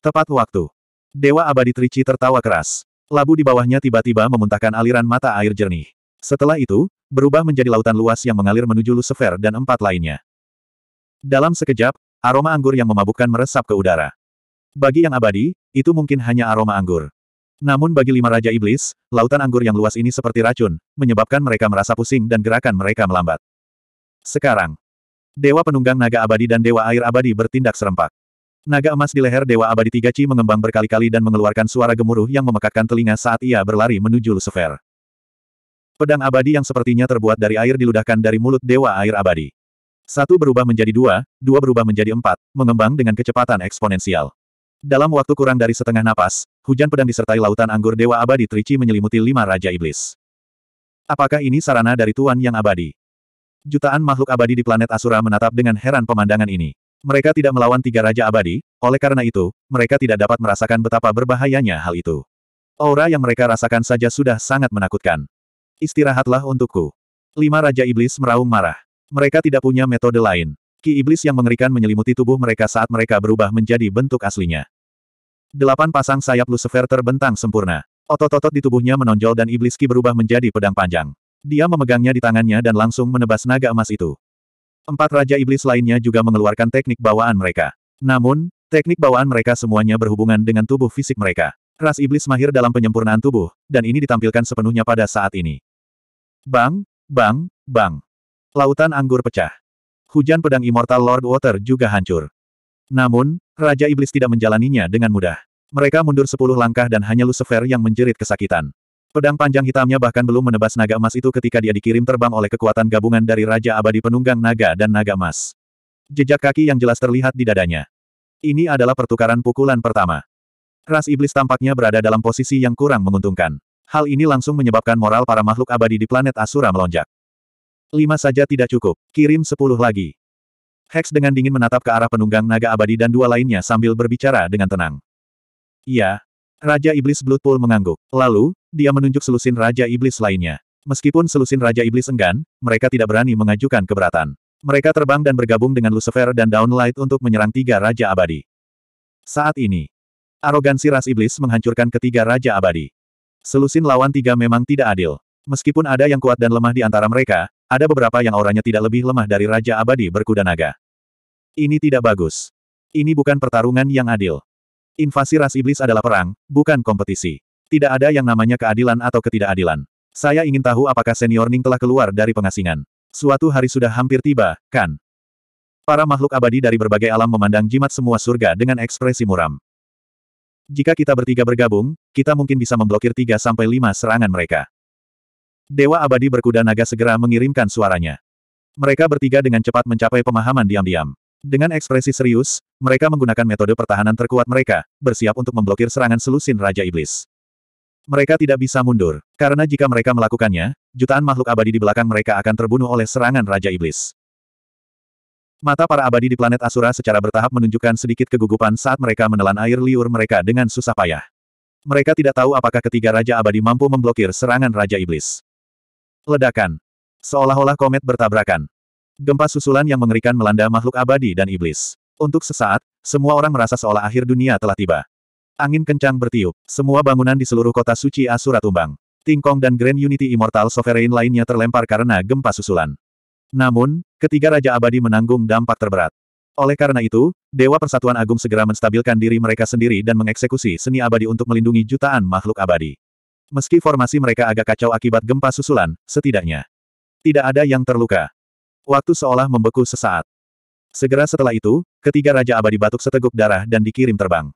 Tepat waktu. Dewa abadi Trici tertawa keras. Labu di bawahnya tiba-tiba memuntahkan aliran mata air jernih. Setelah itu, berubah menjadi lautan luas yang mengalir menuju Lucifer dan empat lainnya. Dalam sekejap, aroma anggur yang memabukkan meresap ke udara. Bagi yang abadi, itu mungkin hanya aroma anggur. Namun bagi lima raja iblis, lautan anggur yang luas ini seperti racun, menyebabkan mereka merasa pusing dan gerakan mereka melambat. Sekarang, Dewa Penunggang Naga Abadi dan Dewa Air Abadi bertindak serempak. Naga emas di leher Dewa Abadi Tiga Ci mengembang berkali-kali dan mengeluarkan suara gemuruh yang memekakkan telinga saat ia berlari menuju Lucifer. Pedang abadi yang sepertinya terbuat dari air diludahkan dari mulut Dewa Air Abadi. Satu berubah menjadi dua, dua berubah menjadi empat, mengembang dengan kecepatan eksponensial. Dalam waktu kurang dari setengah napas, hujan pedang disertai lautan anggur Dewa Abadi Trici menyelimuti lima Raja Iblis. Apakah ini sarana dari Tuan Yang Abadi? Jutaan makhluk abadi di planet Asura menatap dengan heran pemandangan ini. Mereka tidak melawan tiga raja abadi, oleh karena itu, mereka tidak dapat merasakan betapa berbahayanya hal itu. Aura yang mereka rasakan saja sudah sangat menakutkan. Istirahatlah untukku. Lima Raja Iblis meraung marah. Mereka tidak punya metode lain. Ki Iblis yang mengerikan menyelimuti tubuh mereka saat mereka berubah menjadi bentuk aslinya. Delapan pasang sayap Lucifer terbentang sempurna. Otot-otot di tubuhnya menonjol dan Iblis Ki berubah menjadi pedang panjang. Dia memegangnya di tangannya dan langsung menebas naga emas itu. Empat Raja Iblis lainnya juga mengeluarkan teknik bawaan mereka. Namun, teknik bawaan mereka semuanya berhubungan dengan tubuh fisik mereka. Ras Iblis mahir dalam penyempurnaan tubuh, dan ini ditampilkan sepenuhnya pada saat ini. Bang, bang, bang. Lautan anggur pecah. Hujan pedang Immortal Lord Water juga hancur. Namun, Raja Iblis tidak menjalaninya dengan mudah. Mereka mundur sepuluh langkah dan hanya Lucifer yang menjerit kesakitan. Pedang panjang hitamnya bahkan belum menebas naga emas itu ketika dia dikirim terbang oleh kekuatan gabungan dari Raja Abadi Penunggang Naga dan Naga Emas. Jejak kaki yang jelas terlihat di dadanya. Ini adalah pertukaran pukulan pertama. Ras iblis tampaknya berada dalam posisi yang kurang menguntungkan. Hal ini langsung menyebabkan moral para makhluk abadi di planet Asura melonjak. Lima saja tidak cukup, kirim sepuluh lagi. Hex dengan dingin menatap ke arah penunggang naga abadi dan dua lainnya sambil berbicara dengan tenang. Iya, Raja Iblis Bloodpool mengangguk. Lalu, dia menunjuk selusin Raja Iblis lainnya. Meskipun selusin Raja Iblis enggan, mereka tidak berani mengajukan keberatan. Mereka terbang dan bergabung dengan Lucifer dan Downlight untuk menyerang tiga Raja Abadi. Saat ini, arogansi ras Iblis menghancurkan ketiga Raja Abadi. Selusin lawan tiga memang tidak adil. Meskipun ada yang kuat dan lemah di antara mereka, ada beberapa yang auranya tidak lebih lemah dari Raja Abadi berkuda naga. Ini tidak bagus. Ini bukan pertarungan yang adil. Invasi ras iblis adalah perang, bukan kompetisi. Tidak ada yang namanya keadilan atau ketidakadilan. Saya ingin tahu apakah senior Ning telah keluar dari pengasingan. Suatu hari sudah hampir tiba, kan? Para makhluk abadi dari berbagai alam memandang jimat semua surga dengan ekspresi muram. Jika kita bertiga bergabung, kita mungkin bisa memblokir tiga sampai lima serangan mereka. Dewa abadi berkuda naga segera mengirimkan suaranya. Mereka bertiga dengan cepat mencapai pemahaman diam-diam. Dengan ekspresi serius, mereka menggunakan metode pertahanan terkuat mereka, bersiap untuk memblokir serangan selusin Raja Iblis. Mereka tidak bisa mundur, karena jika mereka melakukannya, jutaan makhluk abadi di belakang mereka akan terbunuh oleh serangan Raja Iblis. Mata para abadi di planet Asura secara bertahap menunjukkan sedikit kegugupan saat mereka menelan air liur mereka dengan susah payah. Mereka tidak tahu apakah ketiga Raja Abadi mampu memblokir serangan Raja Iblis. Ledakan. Seolah-olah komet bertabrakan. Gempa susulan yang mengerikan melanda makhluk abadi dan iblis. Untuk sesaat, semua orang merasa seolah akhir dunia telah tiba. Angin kencang bertiup, semua bangunan di seluruh kota suci Asura tumbang. Tingkong dan Grand Unity Immortal Sovereign lainnya terlempar karena gempa susulan. Namun, ketiga Raja Abadi menanggung dampak terberat. Oleh karena itu, Dewa Persatuan Agung segera menstabilkan diri mereka sendiri dan mengeksekusi seni abadi untuk melindungi jutaan makhluk abadi. Meski formasi mereka agak kacau akibat gempa susulan, setidaknya tidak ada yang terluka. Waktu seolah membeku sesaat. Segera setelah itu, ketiga Raja Abadi batuk seteguk darah dan dikirim terbang.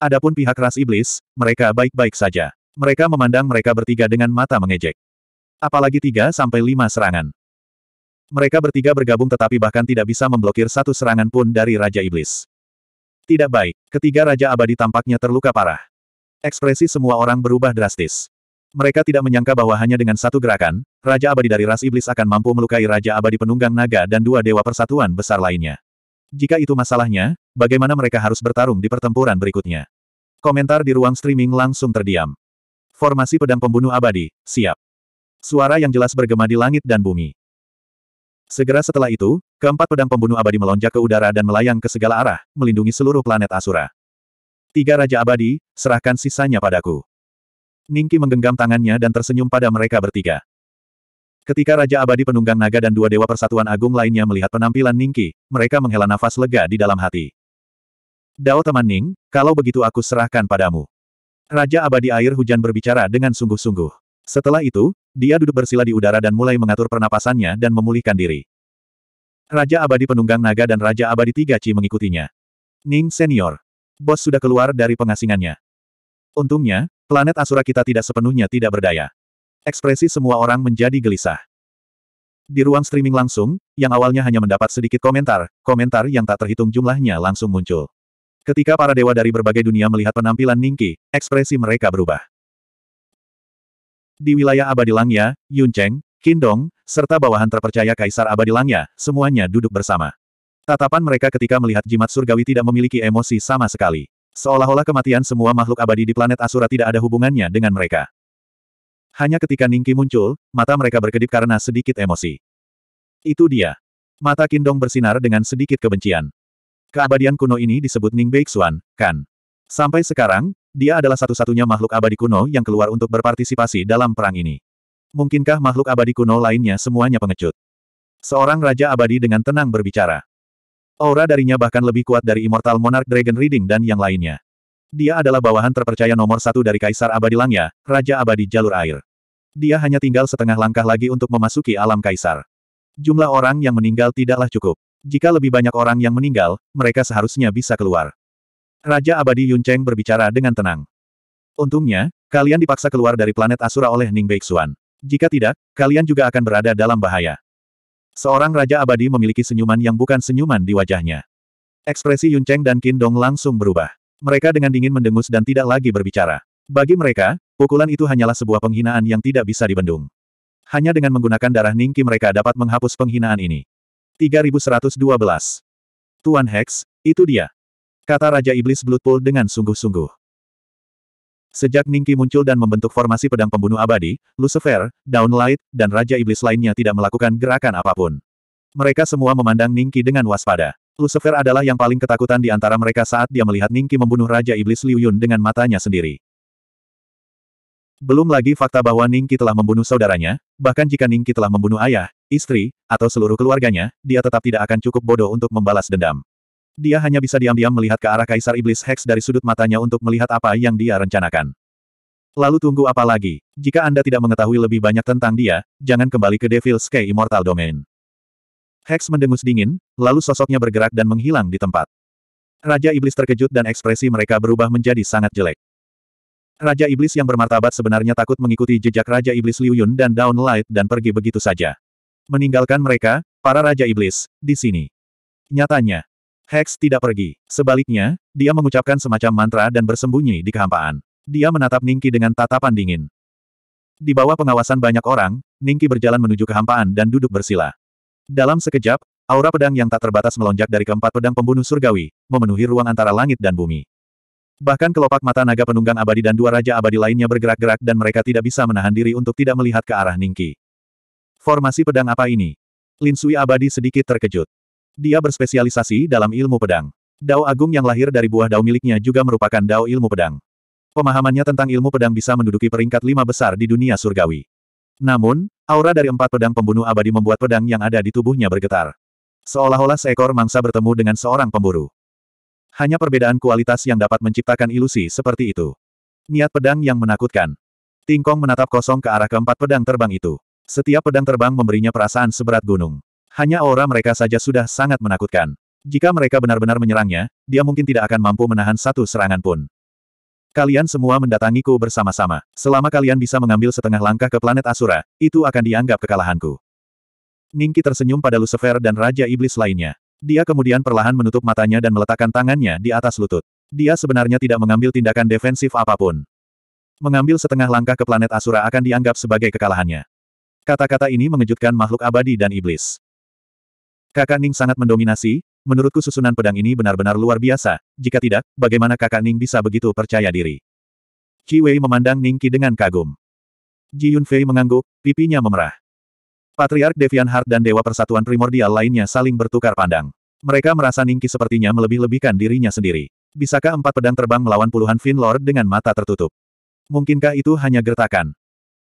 Adapun pihak ras iblis, mereka baik-baik saja. Mereka memandang mereka bertiga dengan mata mengejek. Apalagi tiga sampai lima serangan. Mereka bertiga bergabung tetapi bahkan tidak bisa memblokir satu serangan pun dari Raja Iblis. Tidak baik, ketiga Raja Abadi tampaknya terluka parah. Ekspresi semua orang berubah drastis. Mereka tidak menyangka bahwa hanya dengan satu gerakan, Raja Abadi dari ras iblis akan mampu melukai Raja Abadi penunggang naga dan dua dewa persatuan besar lainnya. Jika itu masalahnya, bagaimana mereka harus bertarung di pertempuran berikutnya? Komentar di ruang streaming langsung terdiam. Formasi pedang pembunuh abadi, siap. Suara yang jelas bergema di langit dan bumi. Segera setelah itu, keempat pedang pembunuh abadi melonjak ke udara dan melayang ke segala arah, melindungi seluruh planet Asura. Tiga Raja Abadi, serahkan sisanya padaku. Ningki menggenggam tangannya dan tersenyum pada mereka bertiga. Ketika Raja Abadi Penunggang Naga dan dua Dewa Persatuan Agung lainnya melihat penampilan Ningki, mereka menghela nafas lega di dalam hati. Dao teman Ning, kalau begitu aku serahkan padamu. Raja Abadi Air Hujan berbicara dengan sungguh-sungguh. Setelah itu, dia duduk bersila di udara dan mulai mengatur pernapasannya dan memulihkan diri. Raja Abadi Penunggang Naga dan Raja Abadi Tiga Ci mengikutinya. Ning Senior. Bos sudah keluar dari pengasingannya. Untungnya, planet Asura kita tidak sepenuhnya tidak berdaya. Ekspresi semua orang menjadi gelisah. Di ruang streaming langsung, yang awalnya hanya mendapat sedikit komentar, komentar yang tak terhitung jumlahnya langsung muncul. Ketika para dewa dari berbagai dunia melihat penampilan Ningki, ekspresi mereka berubah. Di wilayah Abadi Langya, Yuncheng, Kindong, serta bawahan terpercaya Kaisar Abadi Langya, semuanya duduk bersama. Tatapan mereka ketika melihat jimat surgawi tidak memiliki emosi sama sekali. Seolah-olah kematian semua makhluk abadi di planet Asura tidak ada hubungannya dengan mereka. Hanya ketika Ningki muncul, mata mereka berkedip karena sedikit emosi. Itu dia. Mata Kindong bersinar dengan sedikit kebencian. Keabadian kuno ini disebut Ning Beixuan, kan? Sampai sekarang, dia adalah satu-satunya makhluk abadi kuno yang keluar untuk berpartisipasi dalam perang ini. Mungkinkah makhluk abadi kuno lainnya semuanya pengecut? Seorang raja abadi dengan tenang berbicara. Aura darinya bahkan lebih kuat dari Immortal Monarch Dragon Reading dan yang lainnya. Dia adalah bawahan terpercaya nomor satu dari Kaisar Abadi Langnya, Raja Abadi Jalur Air. Dia hanya tinggal setengah langkah lagi untuk memasuki alam Kaisar. Jumlah orang yang meninggal tidaklah cukup. Jika lebih banyak orang yang meninggal, mereka seharusnya bisa keluar. Raja Abadi Yun Cheng berbicara dengan tenang. Untungnya, kalian dipaksa keluar dari planet Asura oleh Ning Beixuan. Jika tidak, kalian juga akan berada dalam bahaya. Seorang Raja Abadi memiliki senyuman yang bukan senyuman di wajahnya. Ekspresi Yun Cheng dan Qin Dong langsung berubah. Mereka dengan dingin mendengus dan tidak lagi berbicara. Bagi mereka, pukulan itu hanyalah sebuah penghinaan yang tidak bisa dibendung. Hanya dengan menggunakan darah Ningki mereka dapat menghapus penghinaan ini. 3112. Tuan Hex, itu dia. Kata Raja Iblis Bloodpool dengan sungguh-sungguh. Sejak Ningki muncul dan membentuk formasi pedang pembunuh abadi, Lucifer, Downlight, dan Raja Iblis lainnya tidak melakukan gerakan apapun. Mereka semua memandang Ningki dengan waspada. Lucifer adalah yang paling ketakutan di antara mereka saat dia melihat Ningki membunuh Raja Iblis Liu Yun dengan matanya sendiri. Belum lagi fakta bahwa Ningki telah membunuh saudaranya, bahkan jika Ningki telah membunuh ayah, istri, atau seluruh keluarganya, dia tetap tidak akan cukup bodoh untuk membalas dendam. Dia hanya bisa diam-diam melihat ke arah Kaisar Iblis Hex dari sudut matanya untuk melihat apa yang dia rencanakan. Lalu tunggu apa lagi? Jika Anda tidak mengetahui lebih banyak tentang dia, jangan kembali ke Devil's Sky Immortal Domain. Hex mendengus dingin, lalu sosoknya bergerak dan menghilang di tempat. Raja Iblis terkejut dan ekspresi mereka berubah menjadi sangat jelek. Raja Iblis yang bermartabat sebenarnya takut mengikuti jejak Raja Iblis Liu Yun dan Dawn Light dan pergi begitu saja. Meninggalkan mereka, para Raja Iblis, di sini. Nyatanya, Hex tidak pergi. Sebaliknya, dia mengucapkan semacam mantra dan bersembunyi di kehampaan. Dia menatap Ningki dengan tatapan dingin. Di bawah pengawasan banyak orang, Ningki berjalan menuju kehampaan dan duduk bersila. Dalam sekejap, aura pedang yang tak terbatas melonjak dari keempat pedang pembunuh surgawi, memenuhi ruang antara langit dan bumi. Bahkan kelopak mata naga penunggang abadi dan dua raja abadi lainnya bergerak-gerak dan mereka tidak bisa menahan diri untuk tidak melihat ke arah Ningki. Formasi pedang apa ini? Lin Linsui abadi sedikit terkejut. Dia berspesialisasi dalam ilmu pedang. Dao agung yang lahir dari buah dao miliknya juga merupakan dao ilmu pedang. Pemahamannya tentang ilmu pedang bisa menduduki peringkat lima besar di dunia surgawi. Namun, aura dari empat pedang pembunuh abadi membuat pedang yang ada di tubuhnya bergetar. Seolah-olah seekor mangsa bertemu dengan seorang pemburu. Hanya perbedaan kualitas yang dapat menciptakan ilusi seperti itu. Niat pedang yang menakutkan. Tingkong menatap kosong ke arah keempat pedang terbang itu. Setiap pedang terbang memberinya perasaan seberat gunung. Hanya aura mereka saja sudah sangat menakutkan. Jika mereka benar-benar menyerangnya, dia mungkin tidak akan mampu menahan satu serangan pun. Kalian semua mendatangiku bersama-sama. Selama kalian bisa mengambil setengah langkah ke planet Asura, itu akan dianggap kekalahanku. Ningki tersenyum pada Lucifer dan Raja Iblis lainnya. Dia kemudian perlahan menutup matanya dan meletakkan tangannya di atas lutut. Dia sebenarnya tidak mengambil tindakan defensif apapun. Mengambil setengah langkah ke planet Asura akan dianggap sebagai kekalahannya. Kata-kata ini mengejutkan makhluk abadi dan iblis. Kakak Ning sangat mendominasi, menurutku susunan pedang ini benar-benar luar biasa, jika tidak, bagaimana kakak Ning bisa begitu percaya diri? Qi Wei memandang Ning Qi dengan kagum. Ji Yunfei mengangguk, pipinya memerah. Patriark Devian Heart dan Dewa Persatuan Primordial lainnya saling bertukar pandang. Mereka merasa Ning Qi sepertinya melebih-lebihkan dirinya sendiri. Bisakah empat pedang terbang melawan puluhan Fin Lord dengan mata tertutup? Mungkinkah itu hanya gertakan?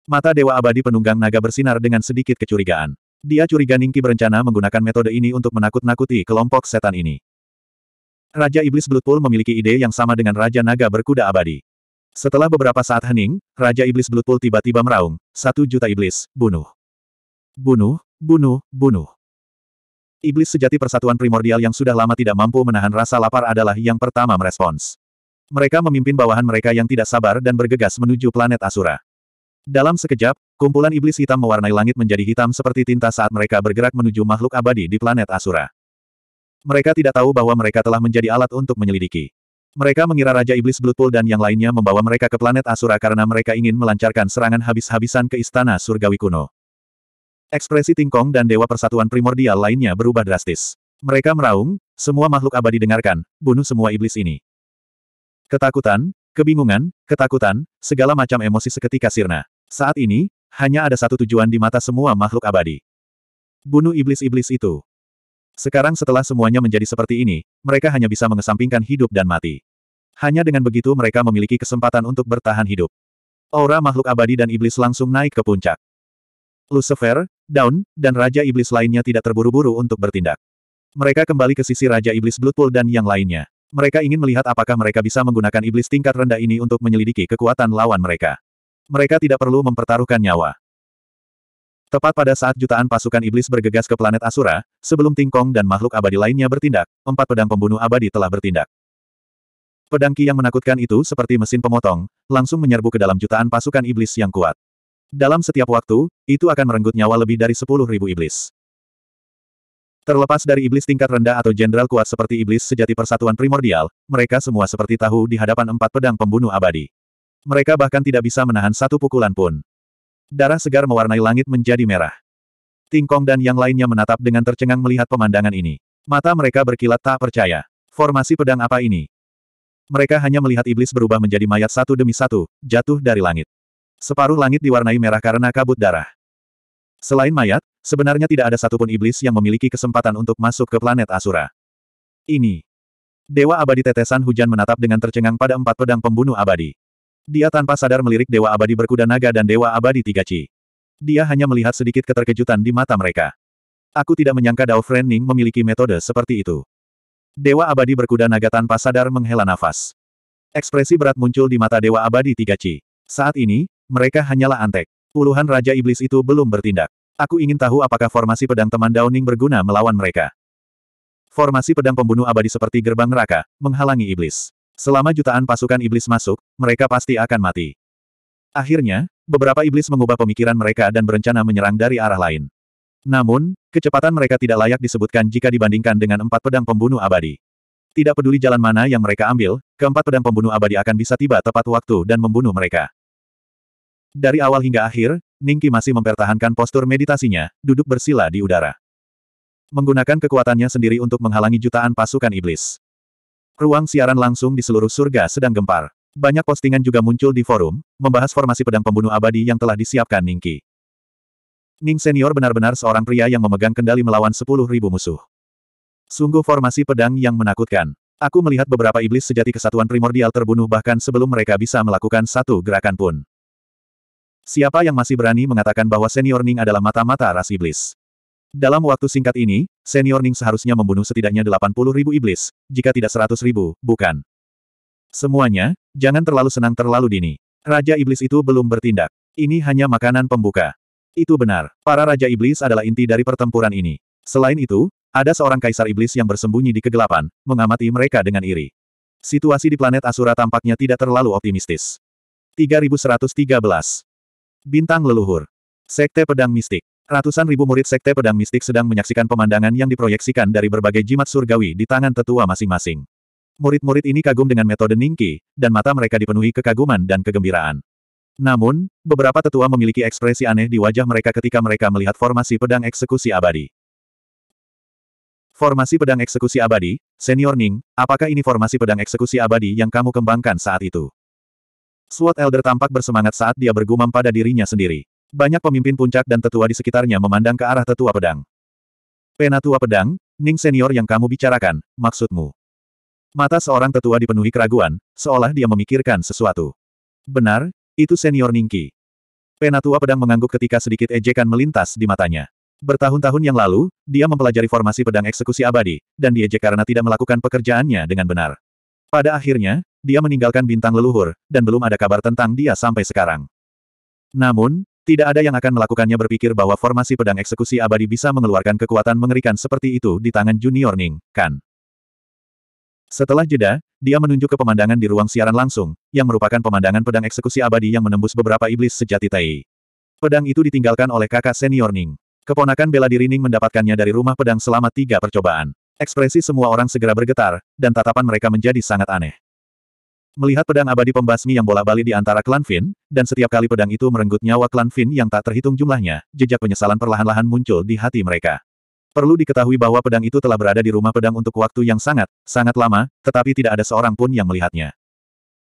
Mata Dewa Abadi Penunggang Naga bersinar dengan sedikit kecurigaan. Dia curiga Ningki berencana menggunakan metode ini untuk menakut-nakuti kelompok setan ini. Raja Iblis Bloodpool memiliki ide yang sama dengan Raja Naga Berkuda Abadi. Setelah beberapa saat hening, Raja Iblis Bloodpool tiba-tiba meraung, satu juta iblis, bunuh. Bunuh, bunuh, bunuh. Iblis sejati persatuan primordial yang sudah lama tidak mampu menahan rasa lapar adalah yang pertama merespons. Mereka memimpin bawahan mereka yang tidak sabar dan bergegas menuju planet Asura. Dalam sekejap, Kumpulan iblis hitam mewarnai langit menjadi hitam seperti tinta saat mereka bergerak menuju makhluk abadi di planet Asura. Mereka tidak tahu bahwa mereka telah menjadi alat untuk menyelidiki. Mereka mengira Raja Iblis Bloodpool dan yang lainnya membawa mereka ke planet Asura karena mereka ingin melancarkan serangan habis-habisan ke Istana Surgawi Kuno. Ekspresi Tingkong dan Dewa Persatuan Primordial lainnya berubah drastis. Mereka meraung, semua makhluk abadi dengarkan, bunuh semua iblis ini. Ketakutan, kebingungan, ketakutan, segala macam emosi seketika sirna. Saat ini, hanya ada satu tujuan di mata semua makhluk abadi. Bunuh iblis-iblis itu. Sekarang setelah semuanya menjadi seperti ini, mereka hanya bisa mengesampingkan hidup dan mati. Hanya dengan begitu mereka memiliki kesempatan untuk bertahan hidup. Aura makhluk abadi dan iblis langsung naik ke puncak. Lucifer, Dawn, dan Raja Iblis lainnya tidak terburu-buru untuk bertindak. Mereka kembali ke sisi Raja Iblis Bloodpool dan yang lainnya. Mereka ingin melihat apakah mereka bisa menggunakan iblis tingkat rendah ini untuk menyelidiki kekuatan lawan mereka. Mereka tidak perlu mempertaruhkan nyawa. Tepat pada saat jutaan pasukan iblis bergegas ke planet Asura, sebelum Tingkong dan makhluk abadi lainnya bertindak, empat pedang pembunuh abadi telah bertindak. Pedang Ki yang menakutkan itu seperti mesin pemotong, langsung menyerbu ke dalam jutaan pasukan iblis yang kuat. Dalam setiap waktu, itu akan merenggut nyawa lebih dari sepuluh ribu iblis. Terlepas dari iblis tingkat rendah atau jenderal kuat seperti iblis sejati persatuan primordial, mereka semua seperti tahu di hadapan empat pedang pembunuh abadi. Mereka bahkan tidak bisa menahan satu pukulan pun. Darah segar mewarnai langit menjadi merah. Tingkong dan yang lainnya menatap dengan tercengang melihat pemandangan ini. Mata mereka berkilat tak percaya. Formasi pedang apa ini? Mereka hanya melihat iblis berubah menjadi mayat satu demi satu, jatuh dari langit. Separuh langit diwarnai merah karena kabut darah. Selain mayat, sebenarnya tidak ada satupun iblis yang memiliki kesempatan untuk masuk ke planet Asura. Ini. Dewa abadi tetesan hujan menatap dengan tercengang pada empat pedang pembunuh abadi. Dia tanpa sadar melirik Dewa Abadi Berkuda Naga dan Dewa Abadi Tiga Ci. Dia hanya melihat sedikit keterkejutan di mata mereka. Aku tidak menyangka Dao Frenning memiliki metode seperti itu. Dewa Abadi Berkuda Naga tanpa sadar menghela nafas. Ekspresi berat muncul di mata Dewa Abadi Tiga Ci. Saat ini, mereka hanyalah antek. Puluhan Raja Iblis itu belum bertindak. Aku ingin tahu apakah formasi pedang teman Downing berguna melawan mereka. Formasi pedang pembunuh abadi seperti gerbang neraka, menghalangi iblis. Selama jutaan pasukan iblis masuk, mereka pasti akan mati. Akhirnya, beberapa iblis mengubah pemikiran mereka dan berencana menyerang dari arah lain. Namun, kecepatan mereka tidak layak disebutkan jika dibandingkan dengan empat pedang pembunuh abadi. Tidak peduli jalan mana yang mereka ambil, keempat pedang pembunuh abadi akan bisa tiba tepat waktu dan membunuh mereka. Dari awal hingga akhir, Ningki masih mempertahankan postur meditasinya, duduk bersila di udara. Menggunakan kekuatannya sendiri untuk menghalangi jutaan pasukan iblis. Ruang siaran langsung di seluruh surga sedang gempar. Banyak postingan juga muncul di forum, membahas formasi pedang pembunuh abadi yang telah disiapkan Ningki. Ning Senior benar-benar seorang pria yang memegang kendali melawan 10.000 musuh. Sungguh formasi pedang yang menakutkan. Aku melihat beberapa iblis sejati kesatuan primordial terbunuh bahkan sebelum mereka bisa melakukan satu gerakan pun. Siapa yang masih berani mengatakan bahwa senior Ning adalah mata-mata ras iblis? Dalam waktu singkat ini, senior Ning seharusnya membunuh setidaknya 80 ribu iblis, jika tidak 100 ribu, bukan. Semuanya, jangan terlalu senang terlalu dini. Raja Iblis itu belum bertindak. Ini hanya makanan pembuka. Itu benar, para Raja Iblis adalah inti dari pertempuran ini. Selain itu, ada seorang Kaisar Iblis yang bersembunyi di kegelapan, mengamati mereka dengan iri. Situasi di planet Asura tampaknya tidak terlalu optimistis. 3113 Bintang Leluhur Sekte Pedang Mistik Ratusan ribu murid sekte pedang mistik sedang menyaksikan pemandangan yang diproyeksikan dari berbagai jimat surgawi di tangan tetua masing-masing. Murid-murid ini kagum dengan metode Ningki, dan mata mereka dipenuhi kekaguman dan kegembiraan. Namun, beberapa tetua memiliki ekspresi aneh di wajah mereka ketika mereka melihat formasi pedang eksekusi abadi. Formasi pedang eksekusi abadi, Senior Ning, apakah ini formasi pedang eksekusi abadi yang kamu kembangkan saat itu? Sword Elder tampak bersemangat saat dia bergumam pada dirinya sendiri. Banyak pemimpin puncak dan tetua di sekitarnya memandang ke arah tetua pedang. Penatua pedang, Ning senior yang kamu bicarakan, maksudmu. Mata seorang tetua dipenuhi keraguan, seolah dia memikirkan sesuatu. Benar, itu senior Ningki. Penatua pedang mengangguk ketika sedikit ejekan melintas di matanya. Bertahun-tahun yang lalu, dia mempelajari formasi pedang eksekusi abadi, dan diejek karena tidak melakukan pekerjaannya dengan benar. Pada akhirnya, dia meninggalkan bintang leluhur, dan belum ada kabar tentang dia sampai sekarang. Namun, tidak ada yang akan melakukannya berpikir bahwa formasi pedang eksekusi abadi bisa mengeluarkan kekuatan mengerikan seperti itu di tangan Junior Ning, kan? Setelah jeda, dia menunjuk ke pemandangan di ruang siaran langsung, yang merupakan pemandangan pedang eksekusi abadi yang menembus beberapa iblis sejati Tai. Pedang itu ditinggalkan oleh kakak senior Ning. Keponakan bela diri Ning mendapatkannya dari rumah pedang selama tiga percobaan. Ekspresi semua orang segera bergetar, dan tatapan mereka menjadi sangat aneh. Melihat pedang abadi pembasmi yang bola-bali di antara klan Finn, dan setiap kali pedang itu merenggut nyawa klan Finn yang tak terhitung jumlahnya, jejak penyesalan perlahan-lahan muncul di hati mereka. Perlu diketahui bahwa pedang itu telah berada di rumah pedang untuk waktu yang sangat, sangat lama, tetapi tidak ada seorang pun yang melihatnya.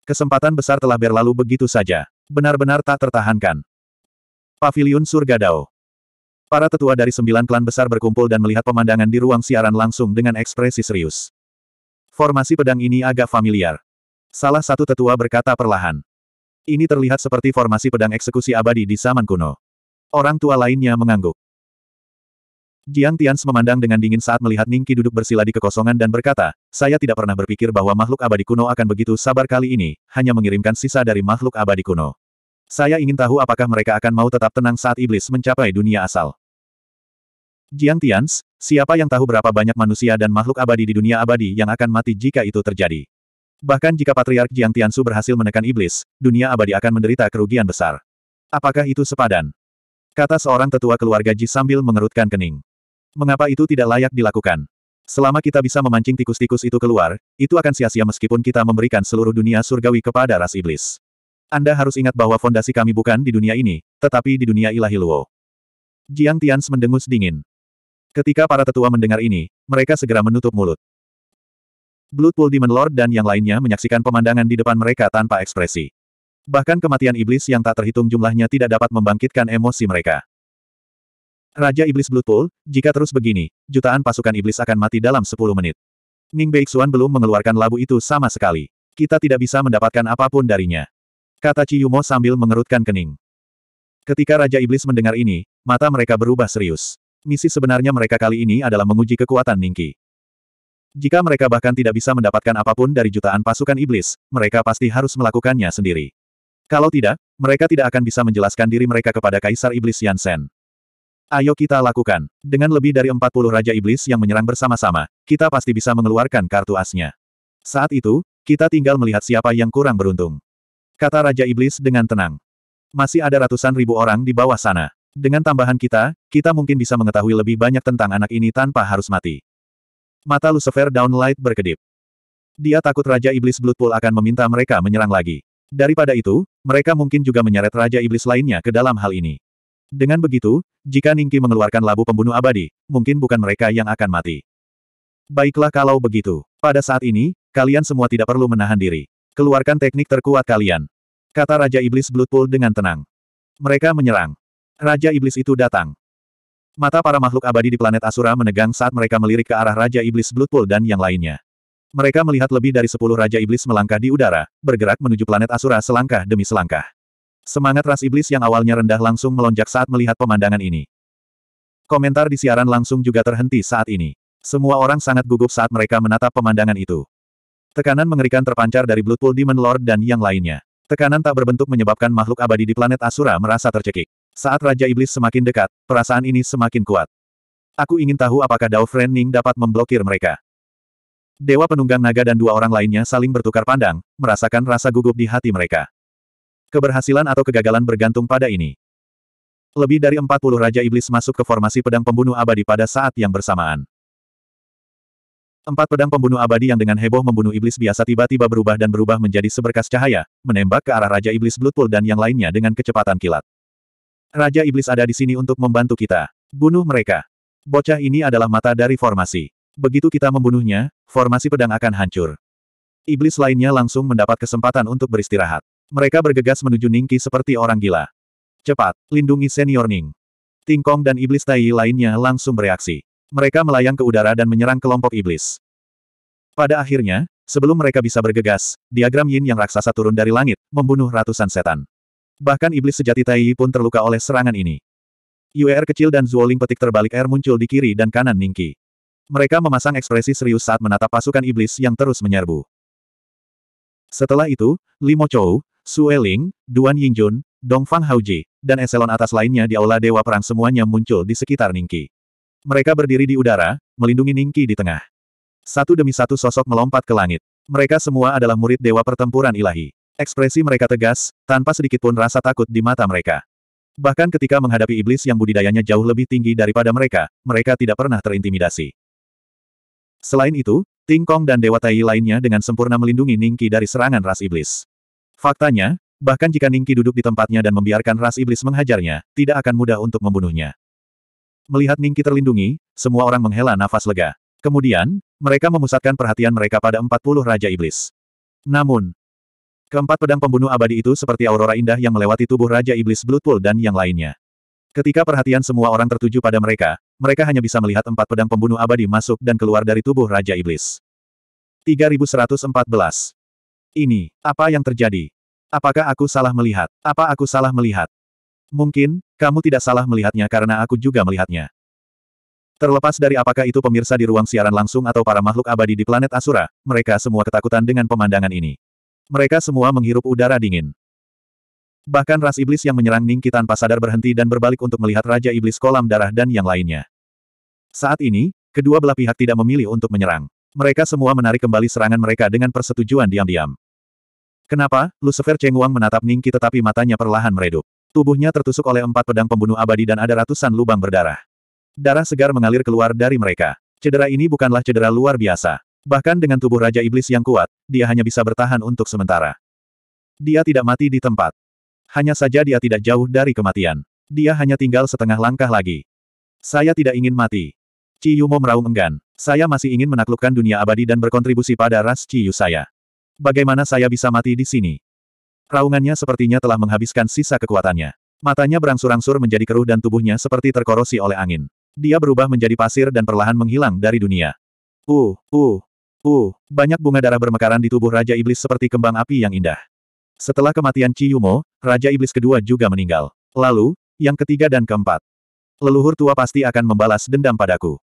Kesempatan besar telah berlalu begitu saja. Benar-benar tak tertahankan. Pavilion Surga Dao Para tetua dari sembilan klan besar berkumpul dan melihat pemandangan di ruang siaran langsung dengan ekspresi serius. Formasi pedang ini agak familiar. Salah satu tetua berkata perlahan. Ini terlihat seperti formasi pedang eksekusi abadi di zaman kuno. Orang tua lainnya mengangguk. Jiang Tians memandang dengan dingin saat melihat Ningki duduk bersila di kekosongan dan berkata, saya tidak pernah berpikir bahwa makhluk abadi kuno akan begitu sabar kali ini, hanya mengirimkan sisa dari makhluk abadi kuno. Saya ingin tahu apakah mereka akan mau tetap tenang saat iblis mencapai dunia asal. Jiang Tians, siapa yang tahu berapa banyak manusia dan makhluk abadi di dunia abadi yang akan mati jika itu terjadi? Bahkan jika Patriark Jiang Tiansu berhasil menekan iblis, dunia abadi akan menderita kerugian besar. Apakah itu sepadan? Kata seorang tetua keluarga Ji sambil mengerutkan kening. Mengapa itu tidak layak dilakukan? Selama kita bisa memancing tikus-tikus itu keluar, itu akan sia-sia meskipun kita memberikan seluruh dunia surgawi kepada ras iblis. Anda harus ingat bahwa fondasi kami bukan di dunia ini, tetapi di dunia ilahi Luo. Jiang Tians mendengus dingin. Ketika para tetua mendengar ini, mereka segera menutup mulut. Blood Pool Demon Lord dan yang lainnya menyaksikan pemandangan di depan mereka tanpa ekspresi. Bahkan kematian iblis yang tak terhitung jumlahnya tidak dapat membangkitkan emosi mereka. Raja Iblis Blood jika terus begini, jutaan pasukan iblis akan mati dalam 10 menit. Ning Beixuan belum mengeluarkan labu itu sama sekali. Kita tidak bisa mendapatkan apapun darinya. Kata Ciyumo sambil mengerutkan kening. Ketika Raja Iblis mendengar ini, mata mereka berubah serius. Misi sebenarnya mereka kali ini adalah menguji kekuatan Ningki. Jika mereka bahkan tidak bisa mendapatkan apapun dari jutaan pasukan iblis, mereka pasti harus melakukannya sendiri. Kalau tidak, mereka tidak akan bisa menjelaskan diri mereka kepada Kaisar Iblis Yansen. Ayo kita lakukan. Dengan lebih dari 40 Raja Iblis yang menyerang bersama-sama, kita pasti bisa mengeluarkan kartu asnya. Saat itu, kita tinggal melihat siapa yang kurang beruntung. Kata Raja Iblis dengan tenang. Masih ada ratusan ribu orang di bawah sana. Dengan tambahan kita, kita mungkin bisa mengetahui lebih banyak tentang anak ini tanpa harus mati. Mata Lucifer Downlight berkedip. Dia takut Raja Iblis Bloodpool akan meminta mereka menyerang lagi. Daripada itu, mereka mungkin juga menyeret Raja Iblis lainnya ke dalam hal ini. Dengan begitu, jika Ningki mengeluarkan labu pembunuh abadi, mungkin bukan mereka yang akan mati. Baiklah kalau begitu. Pada saat ini, kalian semua tidak perlu menahan diri. Keluarkan teknik terkuat kalian. Kata Raja Iblis Bloodpool dengan tenang. Mereka menyerang. Raja Iblis itu datang. Mata para makhluk abadi di planet Asura menegang saat mereka melirik ke arah Raja Iblis Bloodpool dan yang lainnya. Mereka melihat lebih dari sepuluh Raja Iblis melangkah di udara, bergerak menuju planet Asura selangkah demi selangkah. Semangat ras iblis yang awalnya rendah langsung melonjak saat melihat pemandangan ini. Komentar di siaran langsung juga terhenti saat ini. Semua orang sangat gugup saat mereka menatap pemandangan itu. Tekanan mengerikan terpancar dari Bloodpool Demon Lord dan yang lainnya. Tekanan tak berbentuk menyebabkan makhluk abadi di planet Asura merasa tercekik. Saat Raja Iblis semakin dekat, perasaan ini semakin kuat. Aku ingin tahu apakah Dao Ning dapat memblokir mereka. Dewa penunggang naga dan dua orang lainnya saling bertukar pandang, merasakan rasa gugup di hati mereka. Keberhasilan atau kegagalan bergantung pada ini. Lebih dari 40 Raja Iblis masuk ke formasi pedang pembunuh abadi pada saat yang bersamaan. Empat pedang pembunuh abadi yang dengan heboh membunuh iblis biasa tiba-tiba berubah dan berubah menjadi seberkas cahaya, menembak ke arah Raja Iblis Bloodpool dan yang lainnya dengan kecepatan kilat. Raja Iblis ada di sini untuk membantu kita. Bunuh mereka. Bocah ini adalah mata dari formasi. Begitu kita membunuhnya, formasi pedang akan hancur. Iblis lainnya langsung mendapat kesempatan untuk beristirahat. Mereka bergegas menuju Ningki seperti orang gila. Cepat, lindungi senior Ning. Tingkong dan iblis tai lainnya langsung bereaksi. Mereka melayang ke udara dan menyerang kelompok iblis. Pada akhirnya, sebelum mereka bisa bergegas, diagram yin yang raksasa turun dari langit, membunuh ratusan setan. Bahkan iblis sejati Tai pun terluka oleh serangan ini. Uer kecil dan Zuoling petik terbalik air muncul di kiri dan kanan Ningki. Mereka memasang ekspresi serius saat menatap pasukan iblis yang terus menyerbu. Setelah itu, Limo Chou, Sue Ling, Duan Yingjun, Dongfang Haoji, dan eselon atas lainnya di Aula Dewa Perang semuanya muncul di sekitar Ningki. Mereka berdiri di udara, melindungi Ningki di tengah. Satu demi satu sosok melompat ke langit. Mereka semua adalah murid Dewa Pertempuran Ilahi. Ekspresi mereka tegas, tanpa sedikitpun rasa takut di mata mereka. Bahkan ketika menghadapi iblis yang budidayanya jauh lebih tinggi daripada mereka, mereka tidak pernah terintimidasi. Selain itu, Ting Kong dan Dewa Tai lainnya dengan sempurna melindungi Ningki dari serangan ras iblis. Faktanya, bahkan jika Ningki duduk di tempatnya dan membiarkan ras iblis menghajarnya, tidak akan mudah untuk membunuhnya. Melihat Ningki terlindungi, semua orang menghela nafas lega. Kemudian, mereka memusatkan perhatian mereka pada 40 Raja Iblis. Namun, Keempat pedang pembunuh abadi itu seperti aurora indah yang melewati tubuh Raja Iblis Bloodpool dan yang lainnya. Ketika perhatian semua orang tertuju pada mereka, mereka hanya bisa melihat empat pedang pembunuh abadi masuk dan keluar dari tubuh Raja Iblis. 3114. Ini, apa yang terjadi? Apakah aku salah melihat? Apa aku salah melihat? Mungkin, kamu tidak salah melihatnya karena aku juga melihatnya. Terlepas dari apakah itu pemirsa di ruang siaran langsung atau para makhluk abadi di planet Asura, mereka semua ketakutan dengan pemandangan ini. Mereka semua menghirup udara dingin. Bahkan ras iblis yang menyerang Ningki tanpa sadar berhenti dan berbalik untuk melihat Raja Iblis Kolam Darah dan yang lainnya. Saat ini, kedua belah pihak tidak memilih untuk menyerang. Mereka semua menarik kembali serangan mereka dengan persetujuan diam-diam. Kenapa? Lucifer Cheng Wang menatap Ningki tetapi matanya perlahan meredup. Tubuhnya tertusuk oleh empat pedang pembunuh abadi dan ada ratusan lubang berdarah. Darah segar mengalir keluar dari mereka. Cedera ini bukanlah cedera luar biasa. Bahkan dengan tubuh Raja Iblis yang kuat, dia hanya bisa bertahan untuk sementara. Dia tidak mati di tempat. Hanya saja dia tidak jauh dari kematian. Dia hanya tinggal setengah langkah lagi. Saya tidak ingin mati. Ciyumo meraung enggan. Saya masih ingin menaklukkan dunia abadi dan berkontribusi pada ras Ciyu saya. Bagaimana saya bisa mati di sini? Raungannya sepertinya telah menghabiskan sisa kekuatannya. Matanya berangsur-angsur menjadi keruh dan tubuhnya seperti terkorosi oleh angin. Dia berubah menjadi pasir dan perlahan menghilang dari dunia. Uh, uh, Uh, banyak bunga darah bermekaran di tubuh Raja Iblis seperti kembang api yang indah. Setelah kematian Ciyumo, Raja Iblis kedua juga meninggal. Lalu, yang ketiga dan keempat. Leluhur tua pasti akan membalas dendam padaku.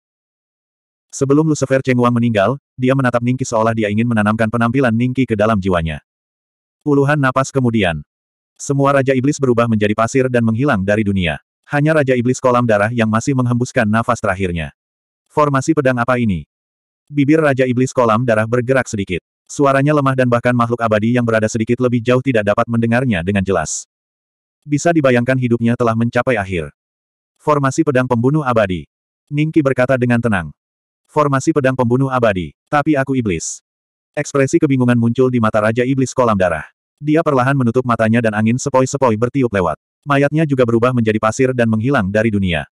Sebelum Lucifer Chengwang meninggal, dia menatap Ningki seolah dia ingin menanamkan penampilan Ningki ke dalam jiwanya. Puluhan napas kemudian, semua Raja Iblis berubah menjadi pasir dan menghilang dari dunia. Hanya Raja Iblis kolam darah yang masih menghembuskan nafas terakhirnya. Formasi pedang apa ini? Bibir Raja Iblis Kolam Darah bergerak sedikit. Suaranya lemah dan bahkan makhluk abadi yang berada sedikit lebih jauh tidak dapat mendengarnya dengan jelas. Bisa dibayangkan hidupnya telah mencapai akhir. Formasi pedang pembunuh abadi. Ningki berkata dengan tenang. Formasi pedang pembunuh abadi, tapi aku iblis. Ekspresi kebingungan muncul di mata Raja Iblis Kolam Darah. Dia perlahan menutup matanya dan angin sepoi-sepoi bertiup lewat. Mayatnya juga berubah menjadi pasir dan menghilang dari dunia.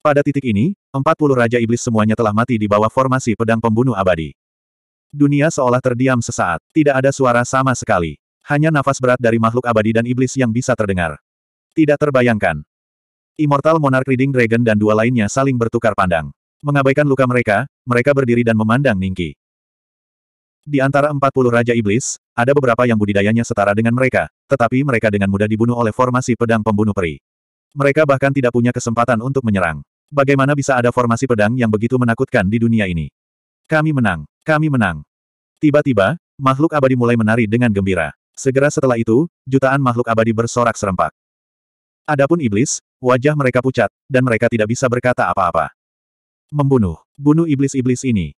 Pada titik ini, Empat puluh Raja Iblis semuanya telah mati di bawah formasi pedang pembunuh abadi. Dunia seolah terdiam sesaat. Tidak ada suara sama sekali. Hanya nafas berat dari makhluk abadi dan iblis yang bisa terdengar. Tidak terbayangkan. Immortal Monarch Reading Dragon dan dua lainnya saling bertukar pandang. Mengabaikan luka mereka, mereka berdiri dan memandang Ningki. Di antara 40 Raja Iblis, ada beberapa yang budidayanya setara dengan mereka, tetapi mereka dengan mudah dibunuh oleh formasi pedang pembunuh peri. Mereka bahkan tidak punya kesempatan untuk menyerang. Bagaimana bisa ada formasi pedang yang begitu menakutkan di dunia ini? Kami menang, kami menang. Tiba-tiba, makhluk abadi mulai menari dengan gembira. Segera setelah itu, jutaan makhluk abadi bersorak serempak. Adapun iblis, wajah mereka pucat, dan mereka tidak bisa berkata apa-apa. Membunuh, bunuh iblis-iblis ini.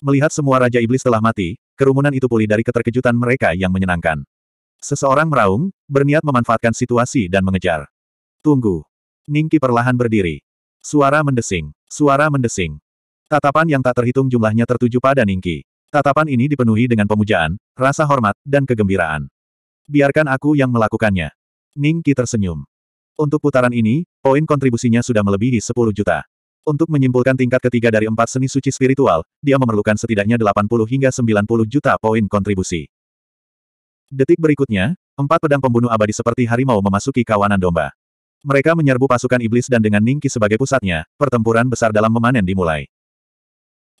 Melihat semua raja iblis telah mati, kerumunan itu pulih dari keterkejutan mereka yang menyenangkan. Seseorang meraung, berniat memanfaatkan situasi dan mengejar. Tunggu. Ningki perlahan berdiri. Suara mendesing. Suara mendesing. Tatapan yang tak terhitung jumlahnya tertuju pada Ningki. Tatapan ini dipenuhi dengan pemujaan, rasa hormat, dan kegembiraan. Biarkan aku yang melakukannya. Ningki tersenyum. Untuk putaran ini, poin kontribusinya sudah melebihi 10 juta. Untuk menyimpulkan tingkat ketiga dari empat seni suci spiritual, dia memerlukan setidaknya 80 hingga 90 juta poin kontribusi. Detik berikutnya, empat pedang pembunuh abadi seperti harimau memasuki kawanan domba. Mereka menyerbu pasukan iblis dan dengan Ningki sebagai pusatnya, pertempuran besar dalam memanen dimulai.